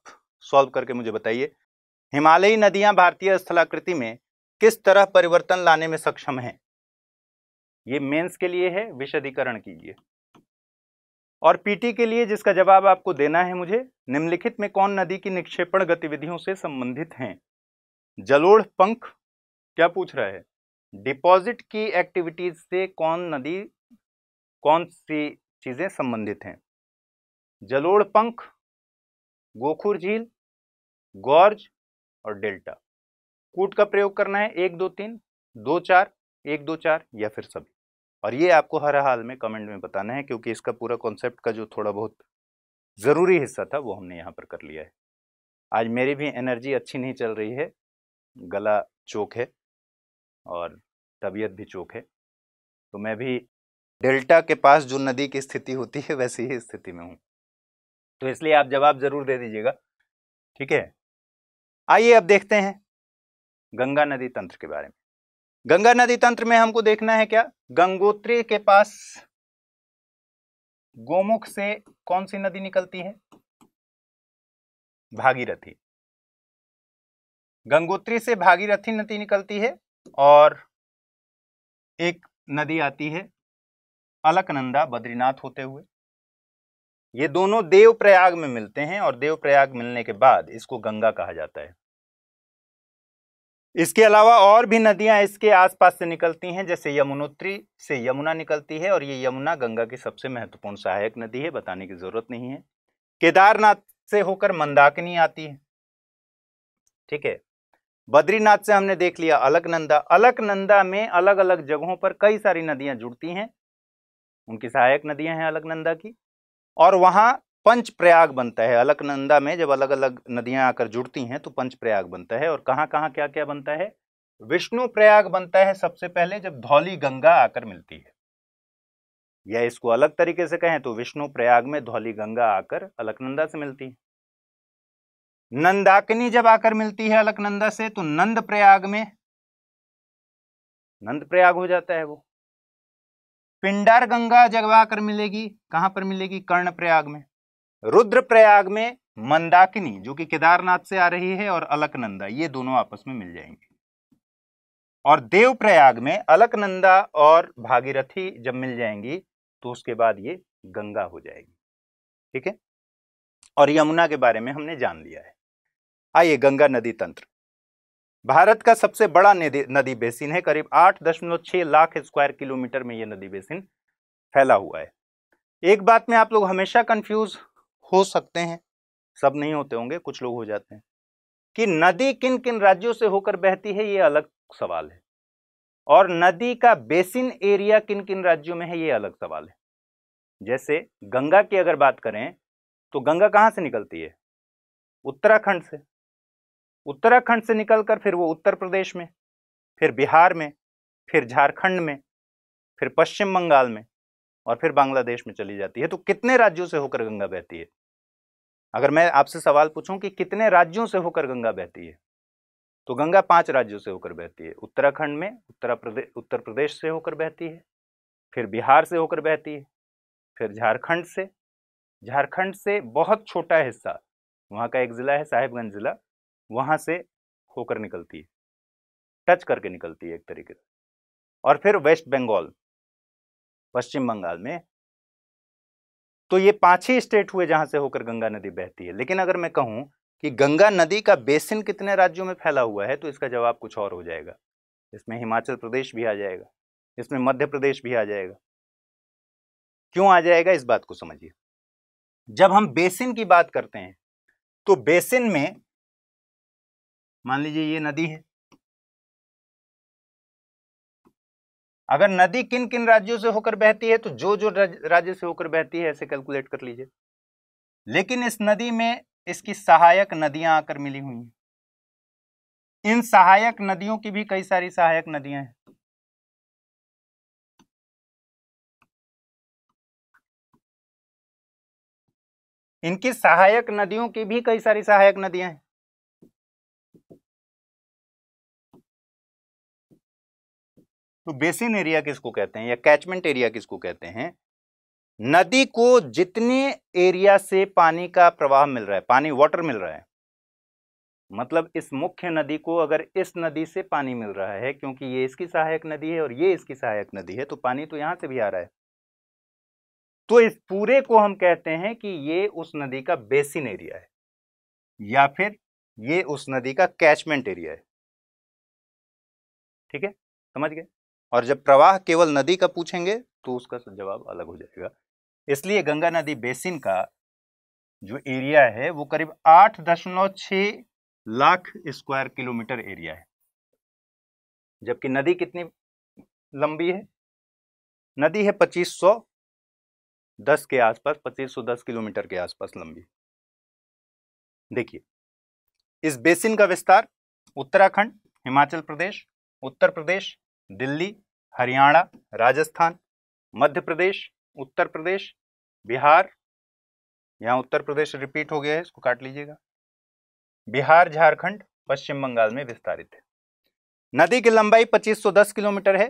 सॉल्व करके मुझे बताइए हिमालयी नदियां भारतीय स्थलाकृति में किस तरह परिवर्तन लाने में सक्षम हैं ये मेंस के लिए है विशदीकरण लिए और पीटी के लिए जिसका जवाब आपको देना है मुझे निम्नलिखित में कौन नदी की निक्षेपण गतिविधियों से संबंधित हैं जलोढ़ पंख क्या पूछ रहा है डिपॉजिट की एक्टिविटीज से कौन नदी कौन सी चीज़ें संबंधित हैं जलोड़ पंख गोखुर झील गौरज और डेल्टा कूट का प्रयोग करना है एक दो तीन दो चार एक दो चार या फिर सभी और ये आपको हर हाल में कमेंट में बताना है क्योंकि इसका पूरा कॉन्सेप्ट का जो थोड़ा बहुत ज़रूरी हिस्सा था वो हमने यहाँ पर कर लिया है आज मेरी भी एनर्जी अच्छी नहीं चल रही है गला चोक है और तबीयत भी चोक है तो मैं भी डेल्टा के पास जो नदी की स्थिति होती है वैसी ही स्थिति में हूँ तो इसलिए आप जवाब जरूर दे दीजिएगा ठीक है आइए अब देखते हैं गंगा नदी तंत्र के बारे में गंगा नदी तंत्र में हमको देखना है क्या गंगोत्री के पास गोमुख से कौन सी नदी निकलती है भागीरथी गंगोत्री से भागीरथी नदी निकलती है और एक नदी आती है अलकनंदा बद्रीनाथ होते हुए ये दोनों देव प्रयाग में मिलते हैं और देव प्रयाग मिलने के बाद इसको गंगा कहा जाता है इसके अलावा और भी नदियां इसके आसपास से निकलती हैं जैसे यमुनोत्री से यमुना निकलती है और ये यमुना गंगा की सबसे महत्वपूर्ण सहायक नदी है बताने की जरूरत नहीं है केदारनाथ से होकर मंदाकिनी आती है ठीक है बद्रीनाथ से हमने देख लिया अलकनंदा अलकनंदा में अलग अलग जगहों पर कई सारी नदियां जुड़ती हैं उनकी सहायक नदियां हैं अलकनंदा की और वहाँ पंच प्रयाग बनता है अलकनंदा में जब अलग अलग नदियाँ आकर जुड़ती हैं तो पंच प्रयाग बनता है और कहाँ कहाँ क्या क्या बनता है विष्णु प्रयाग बनता है सबसे पहले जब धौली गंगा आकर मिलती है या इसको अलग तरीके से कहें तो विष्णु प्रयाग में धौली गंगा आकर अलकनंदा से मिलती है नंदाकिनी जब आकर मिलती है अलकनंदा से तो नंद प्रयाग में नंद प्रयाग हो जाता है वो पिंडार गंगा जगवा कर मिलेगी कहां पर मिलेगी कर्णप्रयाग में रुद्रप्रयाग में मंदाकिनी जो कि केदारनाथ से आ रही है और अलकनंदा ये दोनों आपस में मिल जाएंगे और देवप्रयाग में अलकनंदा और भागीरथी जब मिल जाएंगी तो उसके बाद ये गंगा हो जाएगी ठीक है और यमुना के बारे में हमने जान लिया है आइए गंगा नदी तंत्र भारत का सबसे बड़ा नदी बेसिन है करीब 8.6 लाख स्क्वायर किलोमीटर में ये नदी बेसिन फैला हुआ है एक बात में आप लोग हमेशा कंफ्यूज हो सकते हैं सब नहीं होते होंगे कुछ लोग हो जाते हैं कि नदी किन किन राज्यों से होकर बहती है ये अलग सवाल है और नदी का बेसिन एरिया किन किन राज्यों में है ये अलग सवाल है जैसे गंगा की अगर बात करें तो गंगा कहाँ से निकलती है उत्तराखंड से उत्तराखंड से निकलकर फिर वो उत्तर प्रदेश में फिर बिहार में फिर झारखंड में फिर पश्चिम बंगाल में और फिर बांग्लादेश में चली जाती है तो कितने राज्यों से होकर गंगा बहती है अगर मैं आपसे सवाल पूछूं कि कितने राज्यों से होकर गंगा बहती है तो गंगा पांच राज्यों से होकर बहती है उत्तराखंड में उत्तर प्रदेश उत्तर प्रदेश से होकर बहती है फिर बिहार से होकर बहती है फिर झारखंड से झारखंड से बहुत छोटा हिस्सा वहाँ का एक ज़िला है साहिबगंज ज़िला वहां से होकर निकलती है टच करके निकलती है एक तरीके से और फिर वेस्ट बंगाल पश्चिम बंगाल में तो ये पांच ही स्टेट हुए जहां से होकर गंगा नदी बहती है लेकिन अगर मैं कहूँ कि गंगा नदी का बेसिन कितने राज्यों में फैला हुआ है तो इसका जवाब कुछ और हो जाएगा इसमें हिमाचल प्रदेश भी आ जाएगा इसमें मध्य प्रदेश भी आ जाएगा क्यों आ जाएगा इस बात को समझिए जब हम बेसिन की बात करते हैं तो बेसिन में मान लीजिए ये नदी है अगर नदी किन किन राज्यों से होकर बहती है तो जो जो राज्य से होकर बहती है ऐसे कैलकुलेट कर लीजिए लेकिन इस नदी में इसकी सहायक नदियां आकर मिली हुई हैं इन सहायक नदियों की भी कई सारी सहायक नदियां हैं इनकी सहायक नदियों की भी कई सारी सहायक नदियां हैं तो बेसिन एरिया किसको कहते हैं या कैचमेंट एरिया किसको कहते हैं नदी को जितने एरिया से पानी का प्रवाह मिल रहा है पानी वाटर मिल रहा है मतलब इस मुख्य नदी को अगर इस नदी से पानी मिल रहा है क्योंकि ये इसकी सहायक नदी है और ये इसकी सहायक नदी है तो पानी तो यहां से भी आ रहा है तो इस पूरे को हम कहते हैं कि ये उस नदी का बेसिन एरिया है या फिर ये उस नदी का कैचमेंट एरिया है ठीक है समझ गए और जब प्रवाह केवल नदी का पूछेंगे तो उसका जवाब अलग हो जाएगा इसलिए गंगा नदी बेसिन का जो एरिया है वो करीब आठ दशमलव छ लाख स्क्वायर किलोमीटर एरिया है जबकि नदी कितनी लंबी है नदी है पच्चीस सौ दस के आसपास पच्चीस सौ दस किलोमीटर के आसपास लंबी देखिए इस बेसिन का विस्तार उत्तराखंड हिमाचल प्रदेश उत्तर प्रदेश दिल्ली हरियाणा राजस्थान मध्य प्रदेश उत्तर प्रदेश बिहार यहाँ उत्तर प्रदेश रिपीट हो गया है इसको काट लीजिएगा बिहार झारखंड पश्चिम बंगाल में विस्तारित है नदी की लंबाई 2510 किलोमीटर है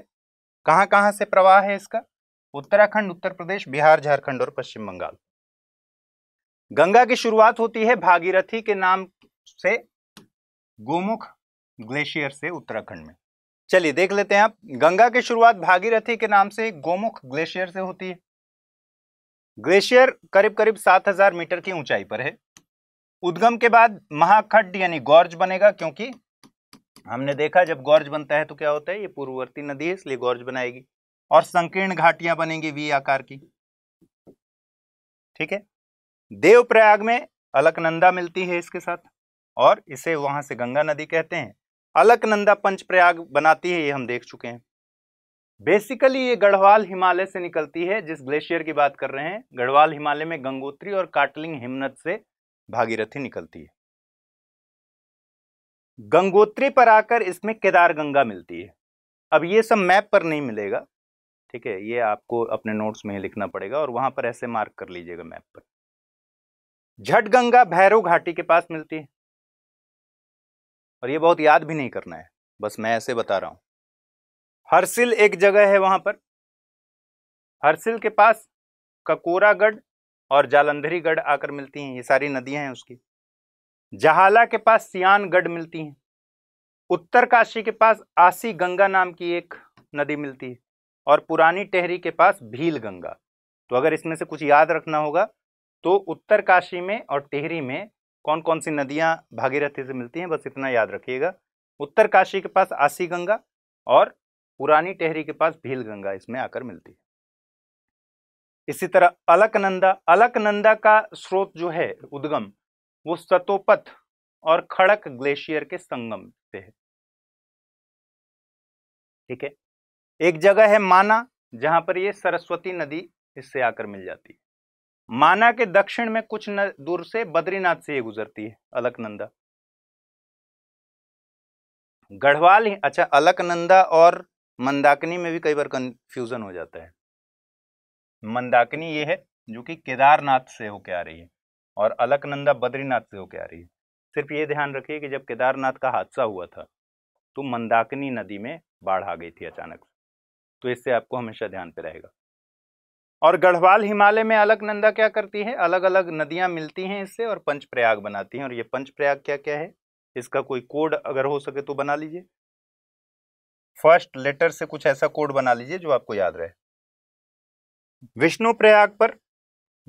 कहाँ कहाँ से प्रवाह है इसका उत्तराखंड उत्तर प्रदेश बिहार झारखंड और पश्चिम बंगाल गंगा की शुरुआत होती है भागीरथी के नाम से गोमुख ग्लेशियर से उत्तराखंड में चलिए देख लेते हैं आप गंगा की शुरुआत भागीरथी के नाम से गोमुख ग्लेशियर से होती है ग्लेशियर करीब करीब 7000 मीटर की ऊंचाई पर है उद्गम के बाद महाखड्ड यानी गौर्ज बनेगा क्योंकि हमने देखा जब गौर्ज बनता है तो क्या होता है ये पूर्ववर्ती नदी है इसलिए गौर्ज बनाएगी और संकीर्ण घाटियां बनेंगी वी आकार की ठीक है देवप्रयाग में अलकनंदा मिलती है इसके साथ और इसे वहां से गंगा नदी कहते हैं अलकनंदा पंचप्रयाग बनाती है ये हम देख चुके हैं बेसिकली ये गढ़वाल हिमालय से निकलती है जिस ग्लेशियर की बात कर रहे हैं गढ़वाल हिमालय में गंगोत्री और काटलिंग हिमनद से भागीरथी निकलती है गंगोत्री पर आकर इसमें केदार गंगा मिलती है अब ये सब मैप पर नहीं मिलेगा ठीक है ये आपको अपने नोट्स में ही लिखना पड़ेगा और वहां पर ऐसे मार्क कर लीजिएगा मैप पर झट गंगा भैरव घाटी के पास मिलती है और ये बहुत याद भी नहीं करना है बस मैं ऐसे बता रहा हूं हरसिल एक जगह है वहां पर हरसिल के पास ककोरागढ़ और जालंधरी गढ़ आकर मिलती हैं ये सारी नदियां हैं उसकी जहाला के पास सियान गढ़ मिलती हैं उत्तरकाशी के पास आसी गंगा नाम की एक नदी मिलती है और पुरानी टेहरी के पास भील गंगा तो अगर इसमें से कुछ याद रखना होगा तो उत्तरकाशी में और टेहरी में कौन कौन सी नदियाँ भागीरथी से मिलती हैं बस इतना याद रखिएगा उत्तर काशी के पास आसी गंगा और पुरानी टहरी के पास भील गंगा इसमें आकर मिलती है इसी तरह अलकनंदा अलकनंदा का स्रोत जो है उद्गम वो सतोपथ और खड़क ग्लेशियर के संगम से है ठीक है एक जगह है माना जहां पर ये सरस्वती नदी इससे आकर मिल जाती है माना के दक्षिण में कुछ न, दूर से बद्रीनाथ से ये गुजरती है अलकनंदा गढ़वाल अच्छा अलकनंदा और मंदाकिनी में भी कई बार कंफ्यूजन हो जाता है मंदाकिनी ये है जो कि केदारनाथ से होके आ रही है और अलकनंदा बद्रीनाथ से होके आ रही है सिर्फ ये ध्यान रखिए कि जब केदारनाथ का हादसा हुआ था तो मंदाकिनी नदी में बाढ़ आ गई थी अचानक तो इससे आपको हमेशा ध्यान पे रहेगा और गढ़वाल हिमालय में अलग नंदा क्या करती है अलग अलग नदियाँ मिलती हैं इससे और पंचप्रयाग बनाती हैं और ये पंचप्रयाग क्या क्या है इसका कोई कोड अगर हो सके तो बना लीजिए फर्स्ट लेटर से कुछ ऐसा कोड बना लीजिए जो आपको याद रहे विष्णु प्रयाग पर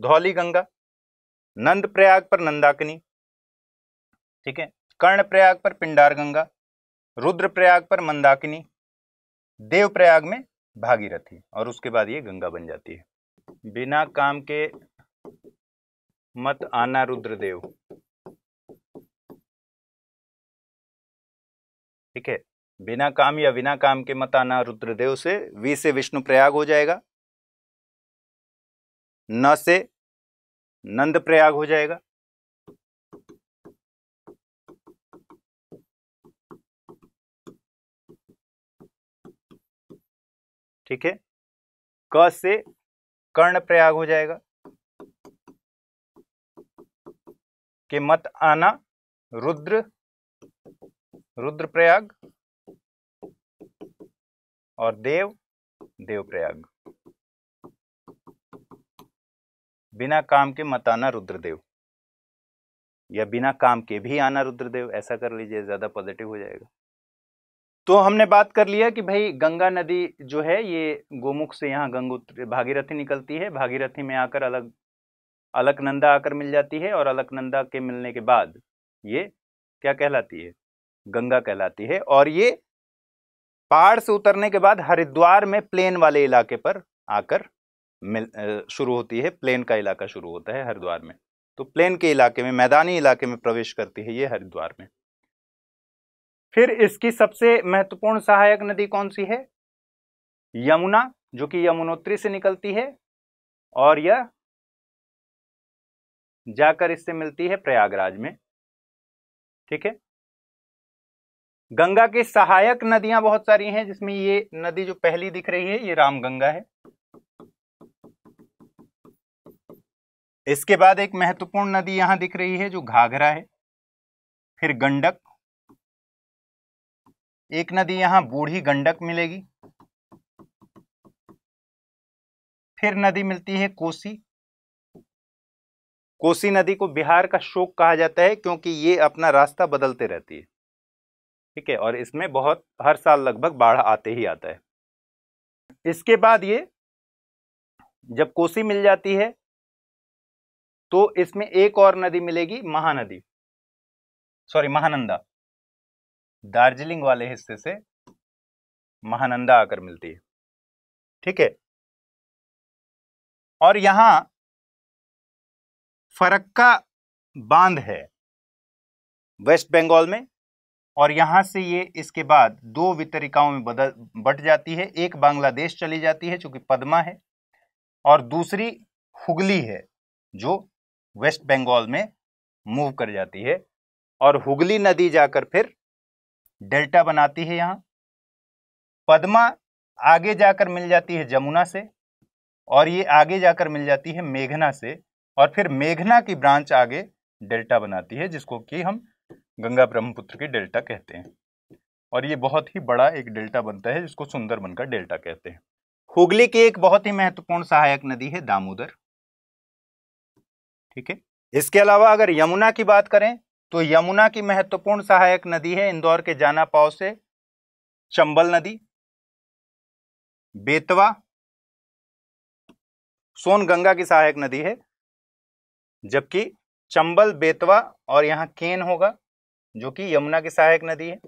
धौली गंगा नंद प्रयाग पर नंदाकिनी ठीक है कर्ण प्रयाग पर पिंडार गंगा रुद्र प्रयाग पर मंदाकिनी देव प्रयाग में भागीरथी और उसके बाद ये गंगा बन जाती है बिना काम के मत आना रुद्रदेव ठीक है बिना काम या बिना काम के मत आना रुद्रदेव से वी से विष्णु प्रयाग हो जाएगा न से नंद प्रयाग हो जाएगा ठीक है क से कर्ण प्रयाग हो जाएगा के मत आना रुद्र रुद्र प्रयाग और देव देव प्रयाग बिना काम के मत आना रुद्रदेव या बिना काम के भी आना रुद्रदेव ऐसा कर लीजिए ज्यादा पॉजिटिव हो जाएगा तो हमने बात कर लिया कि भाई गंगा नदी जो है ये गोमुख से यहाँ गंगोत्री भागीरथी निकलती है भागीरथी में आकर अलग अलकनंदा आकर मिल जाती है और अलकनंदा के मिलने के बाद ये क्या कहलाती है गंगा कहलाती है और ये पहाड़ से उतरने के बाद हरिद्वार में प्लेन वाले इलाके पर आकर मिल शुरू होती है प्लेन का इलाका शुरू होता है हरिद्वार में तो प्लेन के इलाके में मैदानी इलाके में प्रवेश करती है ये हरिद्वार में फिर इसकी सबसे महत्वपूर्ण सहायक नदी कौन सी है यमुना जो कि यमुनोत्री से निकलती है और यह जाकर इससे मिलती है प्रयागराज में ठीक है गंगा की सहायक नदियां बहुत सारी हैं जिसमें ये नदी जो पहली दिख रही है ये रामगंगा है इसके बाद एक महत्वपूर्ण नदी यहां दिख रही है जो घाघरा है फिर गंडक एक नदी यहाँ बूढ़ी गंडक मिलेगी फिर नदी मिलती है कोसी कोसी नदी को बिहार का शोक कहा जाता है क्योंकि ये अपना रास्ता बदलते रहती है ठीक है और इसमें बहुत हर साल लगभग बाढ़ आते ही आता है इसके बाद ये जब कोसी मिल जाती है तो इसमें एक और नदी मिलेगी महानदी सॉरी महानंदा दार्जिलिंग वाले हिस्से से महानंदा आकर मिलती है ठीक है और यहां फरक्का बांध है वेस्ट बंगाल में और यहां से ये इसके बाद दो वितरिकाओं में बदल बट जाती है एक बांग्लादेश चली जाती है चूंकि पद्मा है और दूसरी हुगली है जो वेस्ट बंगाल में मूव कर जाती है और हुगली नदी जाकर फिर डेल्टा बनाती है यहाँ पद्मा आगे जाकर मिल जाती है जमुना से और ये आगे जाकर मिल जाती है मेघना से और फिर मेघना की ब्रांच आगे डेल्टा बनाती है जिसको कि हम गंगा ब्रह्मपुत्र के डेल्टा कहते हैं और ये बहुत ही बड़ा एक डेल्टा बनता है जिसको सुंदर बनकर डेल्टा कहते हैं हुगली की एक बहुत ही महत्वपूर्ण सहायक नदी है दामोदर ठीक है इसके अलावा अगर यमुना की बात करें तो यमुना की महत्वपूर्ण सहायक नदी है इंदौर के जाना पाव से चंबल नदी बेतवा सोन गंगा की सहायक नदी है जबकि चंबल बेतवा और यहाँ केन होगा जो कि यमुना की सहायक नदी है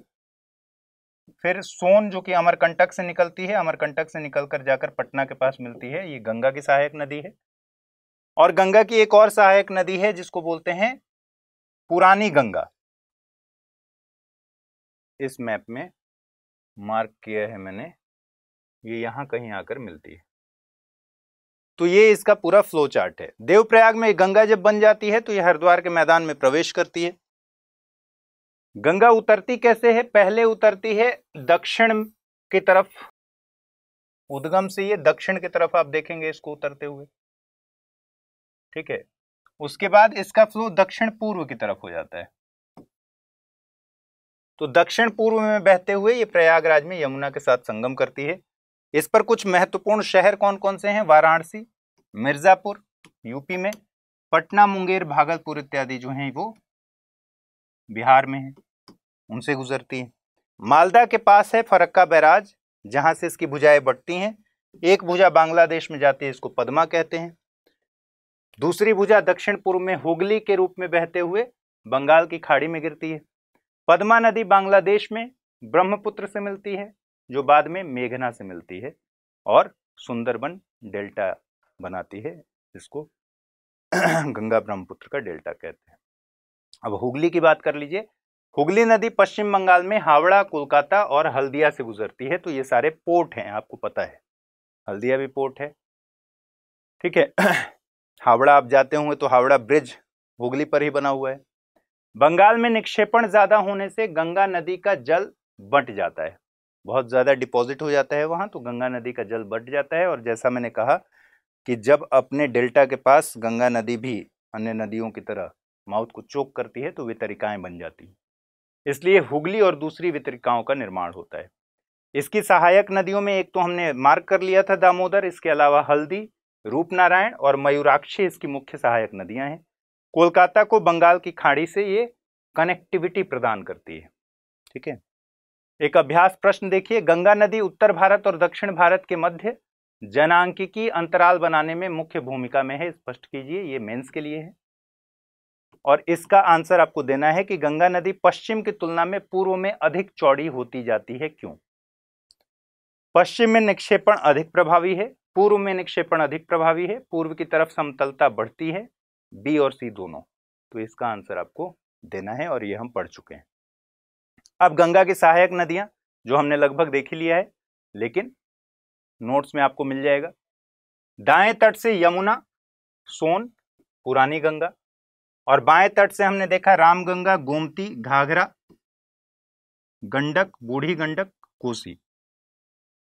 फिर सोन जो कि अमरकंटक से निकलती है अमरकंटक से निकलकर जाकर पटना के पास मिलती है ये गंगा की सहायक नदी है और गंगा की एक और सहायक नदी है जिसको बोलते हैं पुरानी गंगा इस मैप में मार्क किया है मैंने ये यहां कहीं आकर मिलती है तो ये इसका पूरा फ्लो चार्ट है देवप्रयाग में गंगा जब बन जाती है तो ये हरिद्वार के मैदान में प्रवेश करती है गंगा उतरती कैसे है पहले उतरती है दक्षिण की तरफ उद्गम से ये दक्षिण की तरफ आप देखेंगे इसको उतरते हुए ठीक है उसके बाद इसका फ्लो दक्षिण पूर्व की तरफ हो जाता है तो दक्षिण पूर्व में बहते हुए ये प्रयागराज में यमुना के साथ संगम करती है इस पर कुछ महत्वपूर्ण शहर कौन कौन से हैं वाराणसी मिर्जापुर यूपी में पटना मुंगेर भागलपुर इत्यादि जो हैं वो बिहार में है उनसे गुजरती है मालदा के पास है फरक्का बैराज जहाँ से इसकी भुजाएं बढ़ती हैं एक भुजा बांग्लादेश में जाती है इसको पदमा कहते हैं दूसरी भुजा दक्षिण पूर्व में हुगली के रूप में बहते हुए बंगाल की खाड़ी में गिरती है पद्मा नदी बांग्लादेश में ब्रह्मपुत्र से मिलती है जो बाद में मेघना से मिलती है और सुंदरबन डेल्टा बनाती है जिसको गंगा ब्रह्मपुत्र का डेल्टा कहते हैं अब हुगली की बात कर लीजिए हुगली नदी पश्चिम बंगाल में हावड़ा कोलकाता और हल्दिया से गुजरती है तो ये सारे पोर्ट हैं आपको पता है हल्दिया भी पोर्ट है ठीक है हावड़ा आप जाते होंगे तो हावड़ा ब्रिज हुगली पर ही बना हुआ है बंगाल में निक्षेपण ज़्यादा होने से गंगा नदी का जल बंट जाता है बहुत ज़्यादा डिपॉजिट हो जाता है वहाँ तो गंगा नदी का जल बट जाता है और जैसा मैंने कहा कि जब अपने डेल्टा के पास गंगा नदी भी अन्य नदियों की तरह माउथ को चोक करती है तो वितरिकाएँ बन जाती हैं इसलिए हुगली और दूसरी वितरिकाओं का निर्माण होता है इसकी सहायक नदियों में एक तो हमने मार्क कर लिया था दामोदर इसके अलावा हल्दी रूपनारायण और मयूराक्षी इसकी मुख्य सहायक नदियां हैं कोलकाता को बंगाल की खाड़ी से ये कनेक्टिविटी प्रदान करती है ठीक है एक अभ्यास प्रश्न देखिए गंगा नदी उत्तर भारत और दक्षिण भारत के मध्य जनांकिकी अंतराल बनाने में मुख्य भूमिका में है स्पष्ट कीजिए ये मेंस के लिए है और इसका आंसर आपको देना है कि गंगा नदी पश्चिम की तुलना में पूर्व में अधिक चौड़ी होती जाती है क्यों पश्चिम में निक्षेपण अधिक प्रभावी है पूर्व में निक्षेपण अधिक प्रभावी है पूर्व की तरफ समतलता बढ़ती है बी और सी दोनों तो इसका आंसर आपको देना है और ये हम पढ़ चुके हैं अब गंगा की सहायक नदियां जो हमने लगभग देख ही लिया है लेकिन नोट्स में आपको मिल जाएगा दाएं तट से यमुना सोन पुरानी गंगा और बाएं तट से हमने देखा रामगंगा गोमती घाघरा गंडक बूढ़ी गंडक कोसी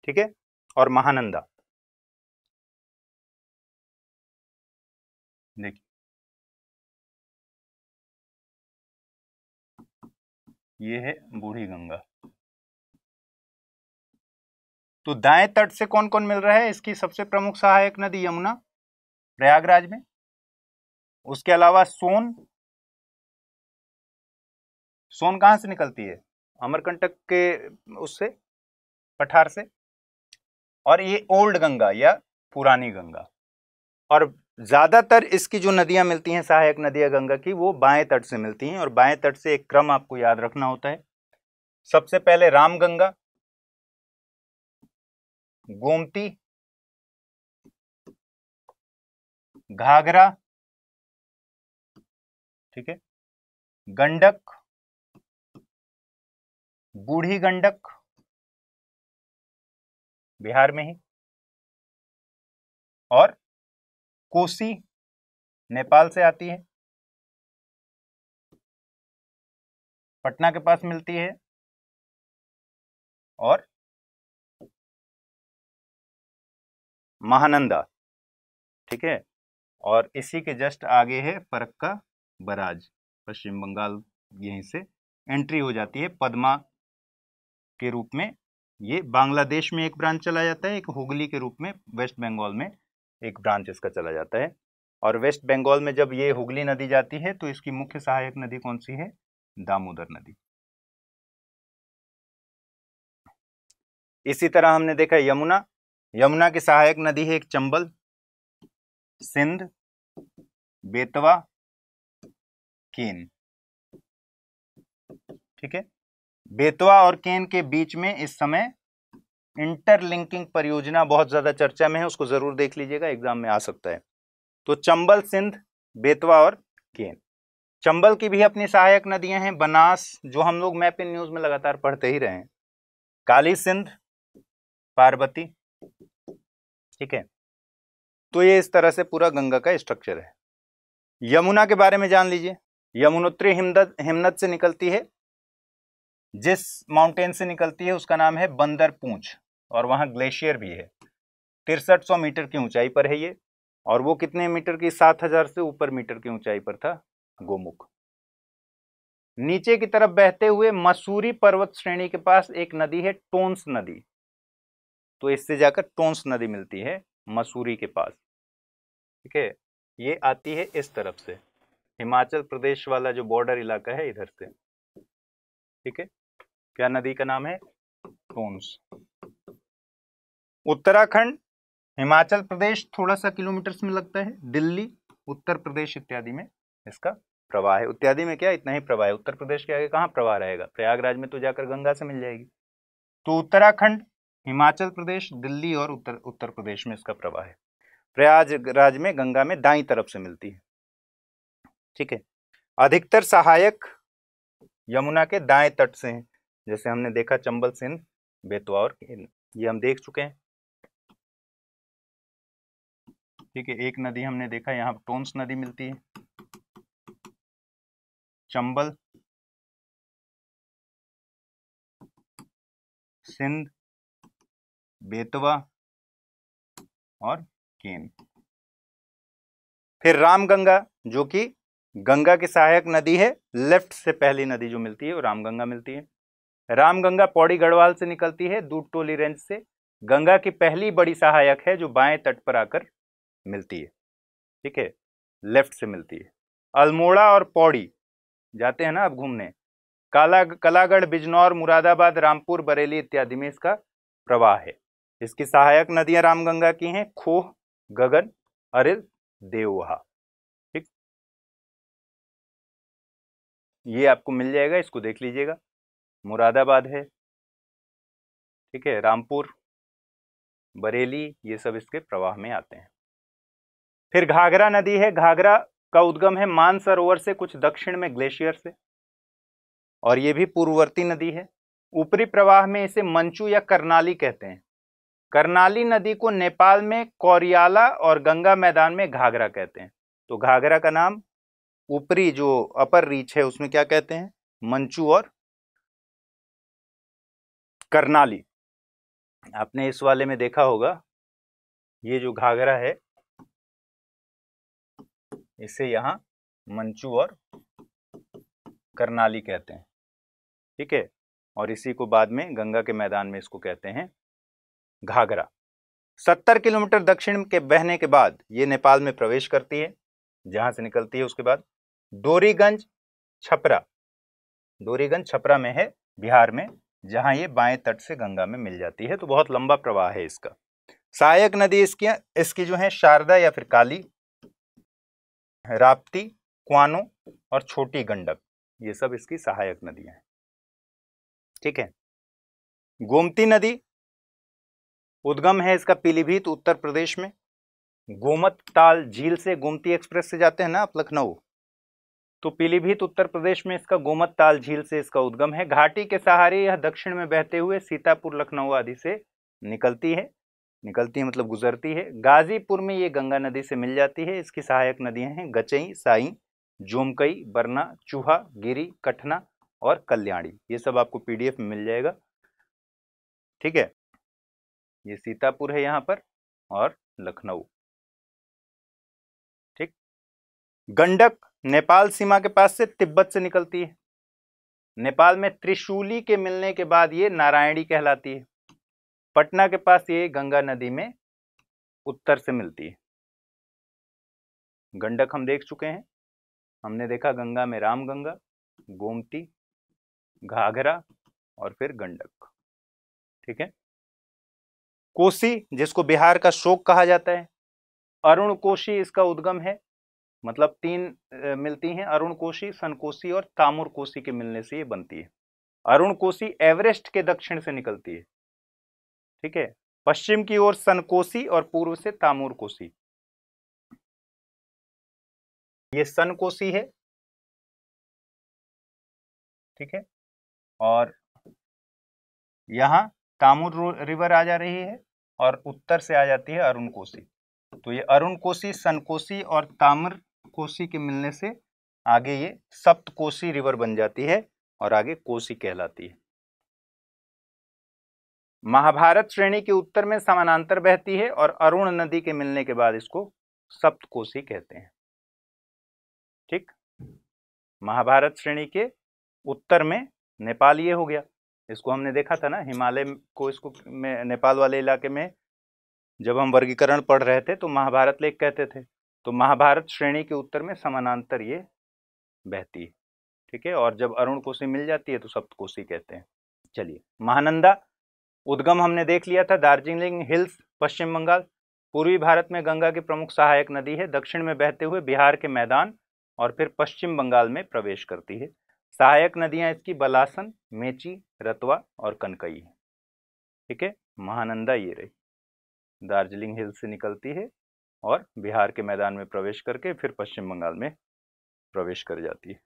ठीक है और महानंदा देखिए ये है बूढ़ी गंगा तो दाएं तट से कौन कौन मिल रहा है इसकी सबसे प्रमुख सहायक नदी यमुना प्रयागराज में उसके अलावा सोन सोन कहां से निकलती है अमरकंटक के उससे पठार से और ये ओल्ड गंगा या पुरानी गंगा और ज़्यादातर इसकी जो नदियाँ मिलती हैं सहायक नदियाँ गंगा की वो बाएं तट से मिलती हैं और बाएं तट से एक क्रम आपको याद रखना होता है सबसे पहले रामगंगा गोमती घाघरा ठीक है गंडक बूढ़ी गंडक बिहार में ही और कोसी नेपाल से आती है पटना के पास मिलती है और महानंदा ठीक है और इसी के जस्ट आगे है फरक्का बराज पश्चिम बंगाल यहीं से एंट्री हो जाती है पद्मा के रूप में ये बांग्लादेश में एक ब्रांच चला जाता है एक हुगली के रूप में वेस्ट बंगाल में एक ब्रांच इसका चला जाता है और वेस्ट बंगाल में जब ये हुगली नदी जाती है तो इसकी मुख्य सहायक नदी कौन सी है दामोदर नदी इसी तरह हमने देखा यमुना यमुना की सहायक नदी है एक चंबल सिंध बेतवा केन ठीक है बेतवा और केन के बीच में इस समय इंटरलिंकिंग परियोजना बहुत ज़्यादा चर्चा में है उसको ज़रूर देख लीजिएगा एग्जाम में आ सकता है तो चंबल सिंध बेतवा और केन चंबल की भी अपनी सहायक नदियां हैं बनास जो हम लोग मैप इन न्यूज़ में लगातार पढ़ते ही रहे हैं काली सिंध पार्वती ठीक है तो ये इस तरह से पूरा गंगा का स्ट्रक्चर है यमुना के बारे में जान लीजिए यमुनोत्री हिमदत हिमनद से निकलती है जिस माउंटेन से निकलती है उसका नाम है बंदर पूंछ और वहाँ ग्लेशियर भी है तिरसठ सौ मीटर की ऊंचाई पर है ये और वो कितने मीटर की सात हजार से ऊपर मीटर की ऊंचाई पर था गोमुख नीचे की तरफ बहते हुए मसूरी पर्वत श्रेणी के पास एक नदी है टोन्स नदी तो इससे जाकर टोन्स नदी मिलती है मसूरी के पास ठीक है ये आती है इस तरफ से हिमाचल प्रदेश वाला जो बॉर्डर इलाका है इधर से ठीक है क्या नदी का नाम है टोन्स उत्तराखंड हिमाचल प्रदेश थोड़ा सा किलोमीटर्स में लगता है दिल्ली उत्तर प्रदेश इत्यादि में इसका प्रवाह है इत्यादि में क्या इतना ही प्रवाह है उत्तर प्रदेश के आगे कहाँ प्रवाह रहेगा प्रयागराज में तो जाकर गंगा से मिल जाएगी तो उत्तराखंड हिमाचल प्रदेश दिल्ली और उत्तर उत्तर प्रदेश में इसका प्रवाह है प्रयागराज में गंगा में दाई तरफ से मिलती है ठीक है अधिकतर सहायक यमुना के दाएं तट से हैं जैसे हमने देखा चंबल सिंध बेतवा और ये हम देख चुके हैं ठीक है एक नदी हमने देखा यहाँ टोन्स नदी मिलती है चंबल सिंध बेतवा और केन फिर रामगंगा जो कि गंगा की सहायक नदी है लेफ्ट से पहली नदी जो मिलती है वो रामगंगा मिलती है रामगंगा पौड़ी गढ़वाल से निकलती है दूध टोली रेंज से गंगा की पहली बड़ी सहायक है जो बाएं तट पर आकर मिलती है ठीक है लेफ्ट से मिलती है अल्मोड़ा और पौड़ी जाते हैं ना आप घूमने काला कलागढ़ बिजनौर मुरादाबाद रामपुर बरेली इत्यादि में इसका प्रवाह है इसकी सहायक नदियां रामगंगा की हैं खोह गगन अरिल देवहा ठीक ये आपको मिल जाएगा इसको देख लीजिएगा मुरादाबाद है ठीक है रामपुर बरेली ये सब इसके प्रवाह में आते हैं फिर घाघरा नदी है घाघरा का उद्गम है मानसरोवर से कुछ दक्षिण में ग्लेशियर से और ये भी पूर्ववर्ती नदी है ऊपरी प्रवाह में इसे मंचू या करनाली कहते हैं करनाली नदी को नेपाल में कौरियाला और गंगा मैदान में घाघरा कहते हैं तो घाघरा का नाम ऊपरी जो अपर रीच है उसमें क्या कहते हैं मंचू और करनाली आपने इस वाले में देखा होगा ये जो घाघरा है इसे यहाँ मंचू और करनाली कहते हैं ठीक है और इसी को बाद में गंगा के मैदान में इसको कहते हैं घाघरा सत्तर किलोमीटर दक्षिण के बहने के बाद ये नेपाल में प्रवेश करती है जहाँ से निकलती है उसके बाद डोरीगंज छपरा डोरीगंज छपरा में है बिहार में जहाँ ये बाएं तट से गंगा में मिल जाती है तो बहुत लंबा प्रवाह है इसका सहायक नदी इसकी इसकी जो है शारदा या फिर काली राप्ती क्वानो और छोटी गंडक ये सब इसकी सहायक नदियां हैं ठीक है गोमती नदी उद्गम है इसका पीलीभीत उत्तर प्रदेश में गोमत ताल झील से गोमती एक्सप्रेस से जाते हैं ना आप लखनऊ तो पीलीभीत उत्तर प्रदेश में इसका गोमत ताल झील से इसका उद्गम है घाटी के सहारे यह दक्षिण में बहते हुए सीतापुर लखनऊ आदि से निकलती है निकलती है मतलब गुजरती है गाजीपुर में ये गंगा नदी से मिल जाती है इसकी सहायक नदियां हैं गचई साई जोमकई बरना चूहा गिरी कठना और कल्याणी ये सब आपको पीडीएफ में मिल जाएगा ठीक है ये सीतापुर है यहाँ पर और लखनऊ ठीक गंडक नेपाल सीमा के पास से तिब्बत से निकलती है नेपाल में त्रिशूली के मिलने के बाद ये नारायणी कहलाती है पटना के पास ये गंगा नदी में उत्तर से मिलती है गंडक हम देख चुके हैं हमने देखा गंगा में राम गंगा गोमती घाघरा और फिर गंडक ठीक है कोसी जिसको बिहार का शोक कहा जाता है अरुण कोशी इसका उद्गम है मतलब तीन मिलती हैं अरुण कोशी सनकोशी और तामुर कोशी के मिलने से ये बनती है अरुण कोशी एवरेस्ट के दक्षिण से निकलती है ठीक है पश्चिम की ओर सनकोसी और पूर्व से तामूर कोसी ये सनकोसी है ठीक है और यहाँ तामूर रिवर आ जा रही है और उत्तर से आ जाती है अरुण कोसी तो ये अरुण कोसी सनकोसी और तामर कोसी के मिलने से आगे ये सप्त कोसी रिवर बन जाती है और आगे कोसी कहलाती है महाभारत श्रेणी के उत्तर में समानांतर बहती है और अरुण नदी के मिलने के बाद इसको सप्तकोशी कहते हैं ठीक महाभारत श्रेणी के उत्तर में नेपाल ये हो गया इसको हमने देखा था ना हिमालय को इसको में नेपाल वाले इलाके में जब हम वर्गीकरण पढ़ रहे थे तो महाभारत लेख कहते थे तो महाभारत श्रेणी के उत्तर में समानांतर ये बहती है ठीक है और जब अरुण कोशी मिल जाती है तो सप्तकोशी कहते हैं चलिए महानंदा उद्गम हमने देख लिया था दार्जिलिंग हिल्स पश्चिम बंगाल पूर्वी भारत में गंगा की प्रमुख सहायक नदी है दक्षिण में बहते हुए बिहार के मैदान और फिर पश्चिम बंगाल में प्रवेश करती है सहायक नदियां इसकी बलासन मेची रतवा और कनकई है ठीक है महानंदा ये रही दार्जिलिंग हिल से निकलती है और बिहार के मैदान में प्रवेश करके फिर पश्चिम बंगाल में प्रवेश कर जाती है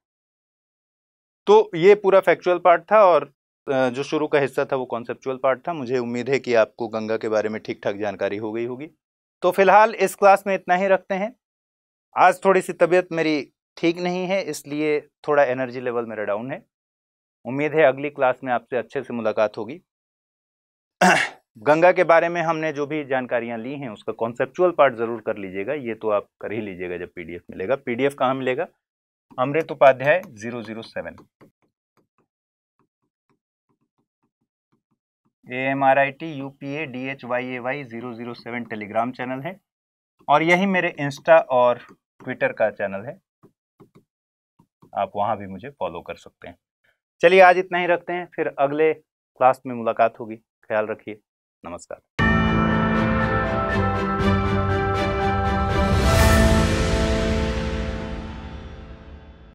तो ये पूरा फैक्चुअल पार्ट था और जो शुरू का हिस्सा था वो कॉन्सेप्चुअल पार्ट था मुझे उम्मीद है कि आपको गंगा के बारे में ठीक ठाक जानकारी हो गई होगी तो फिलहाल इस क्लास में इतना ही रखते हैं आज थोड़ी सी तबीयत मेरी ठीक नहीं है इसलिए थोड़ा एनर्जी लेवल मेरा डाउन है उम्मीद है अगली क्लास में आपसे अच्छे से मुलाकात होगी गंगा के बारे में हमने जो भी जानकारियां ली हैं उसका कॉन्सेप्चुअल पार्ट ज़रूर कर लीजिएगा ये तो आप कर ही लीजिएगा जब पीडीएफ मिलेगा पीडीएफ कहाँ मिलेगा Amrit Upadhyay zero zero seven A M R I T U P A D H Y A Y zero zero seven Telegram channel है और यही मेरे इंस्टा और ट्विटर का चैनल है आप वहाँ भी मुझे फॉलो कर सकते हैं चलिए आज इतना ही रखते हैं फिर अगले क्लास में मुलाकात होगी ख्याल रखिए नमस्कार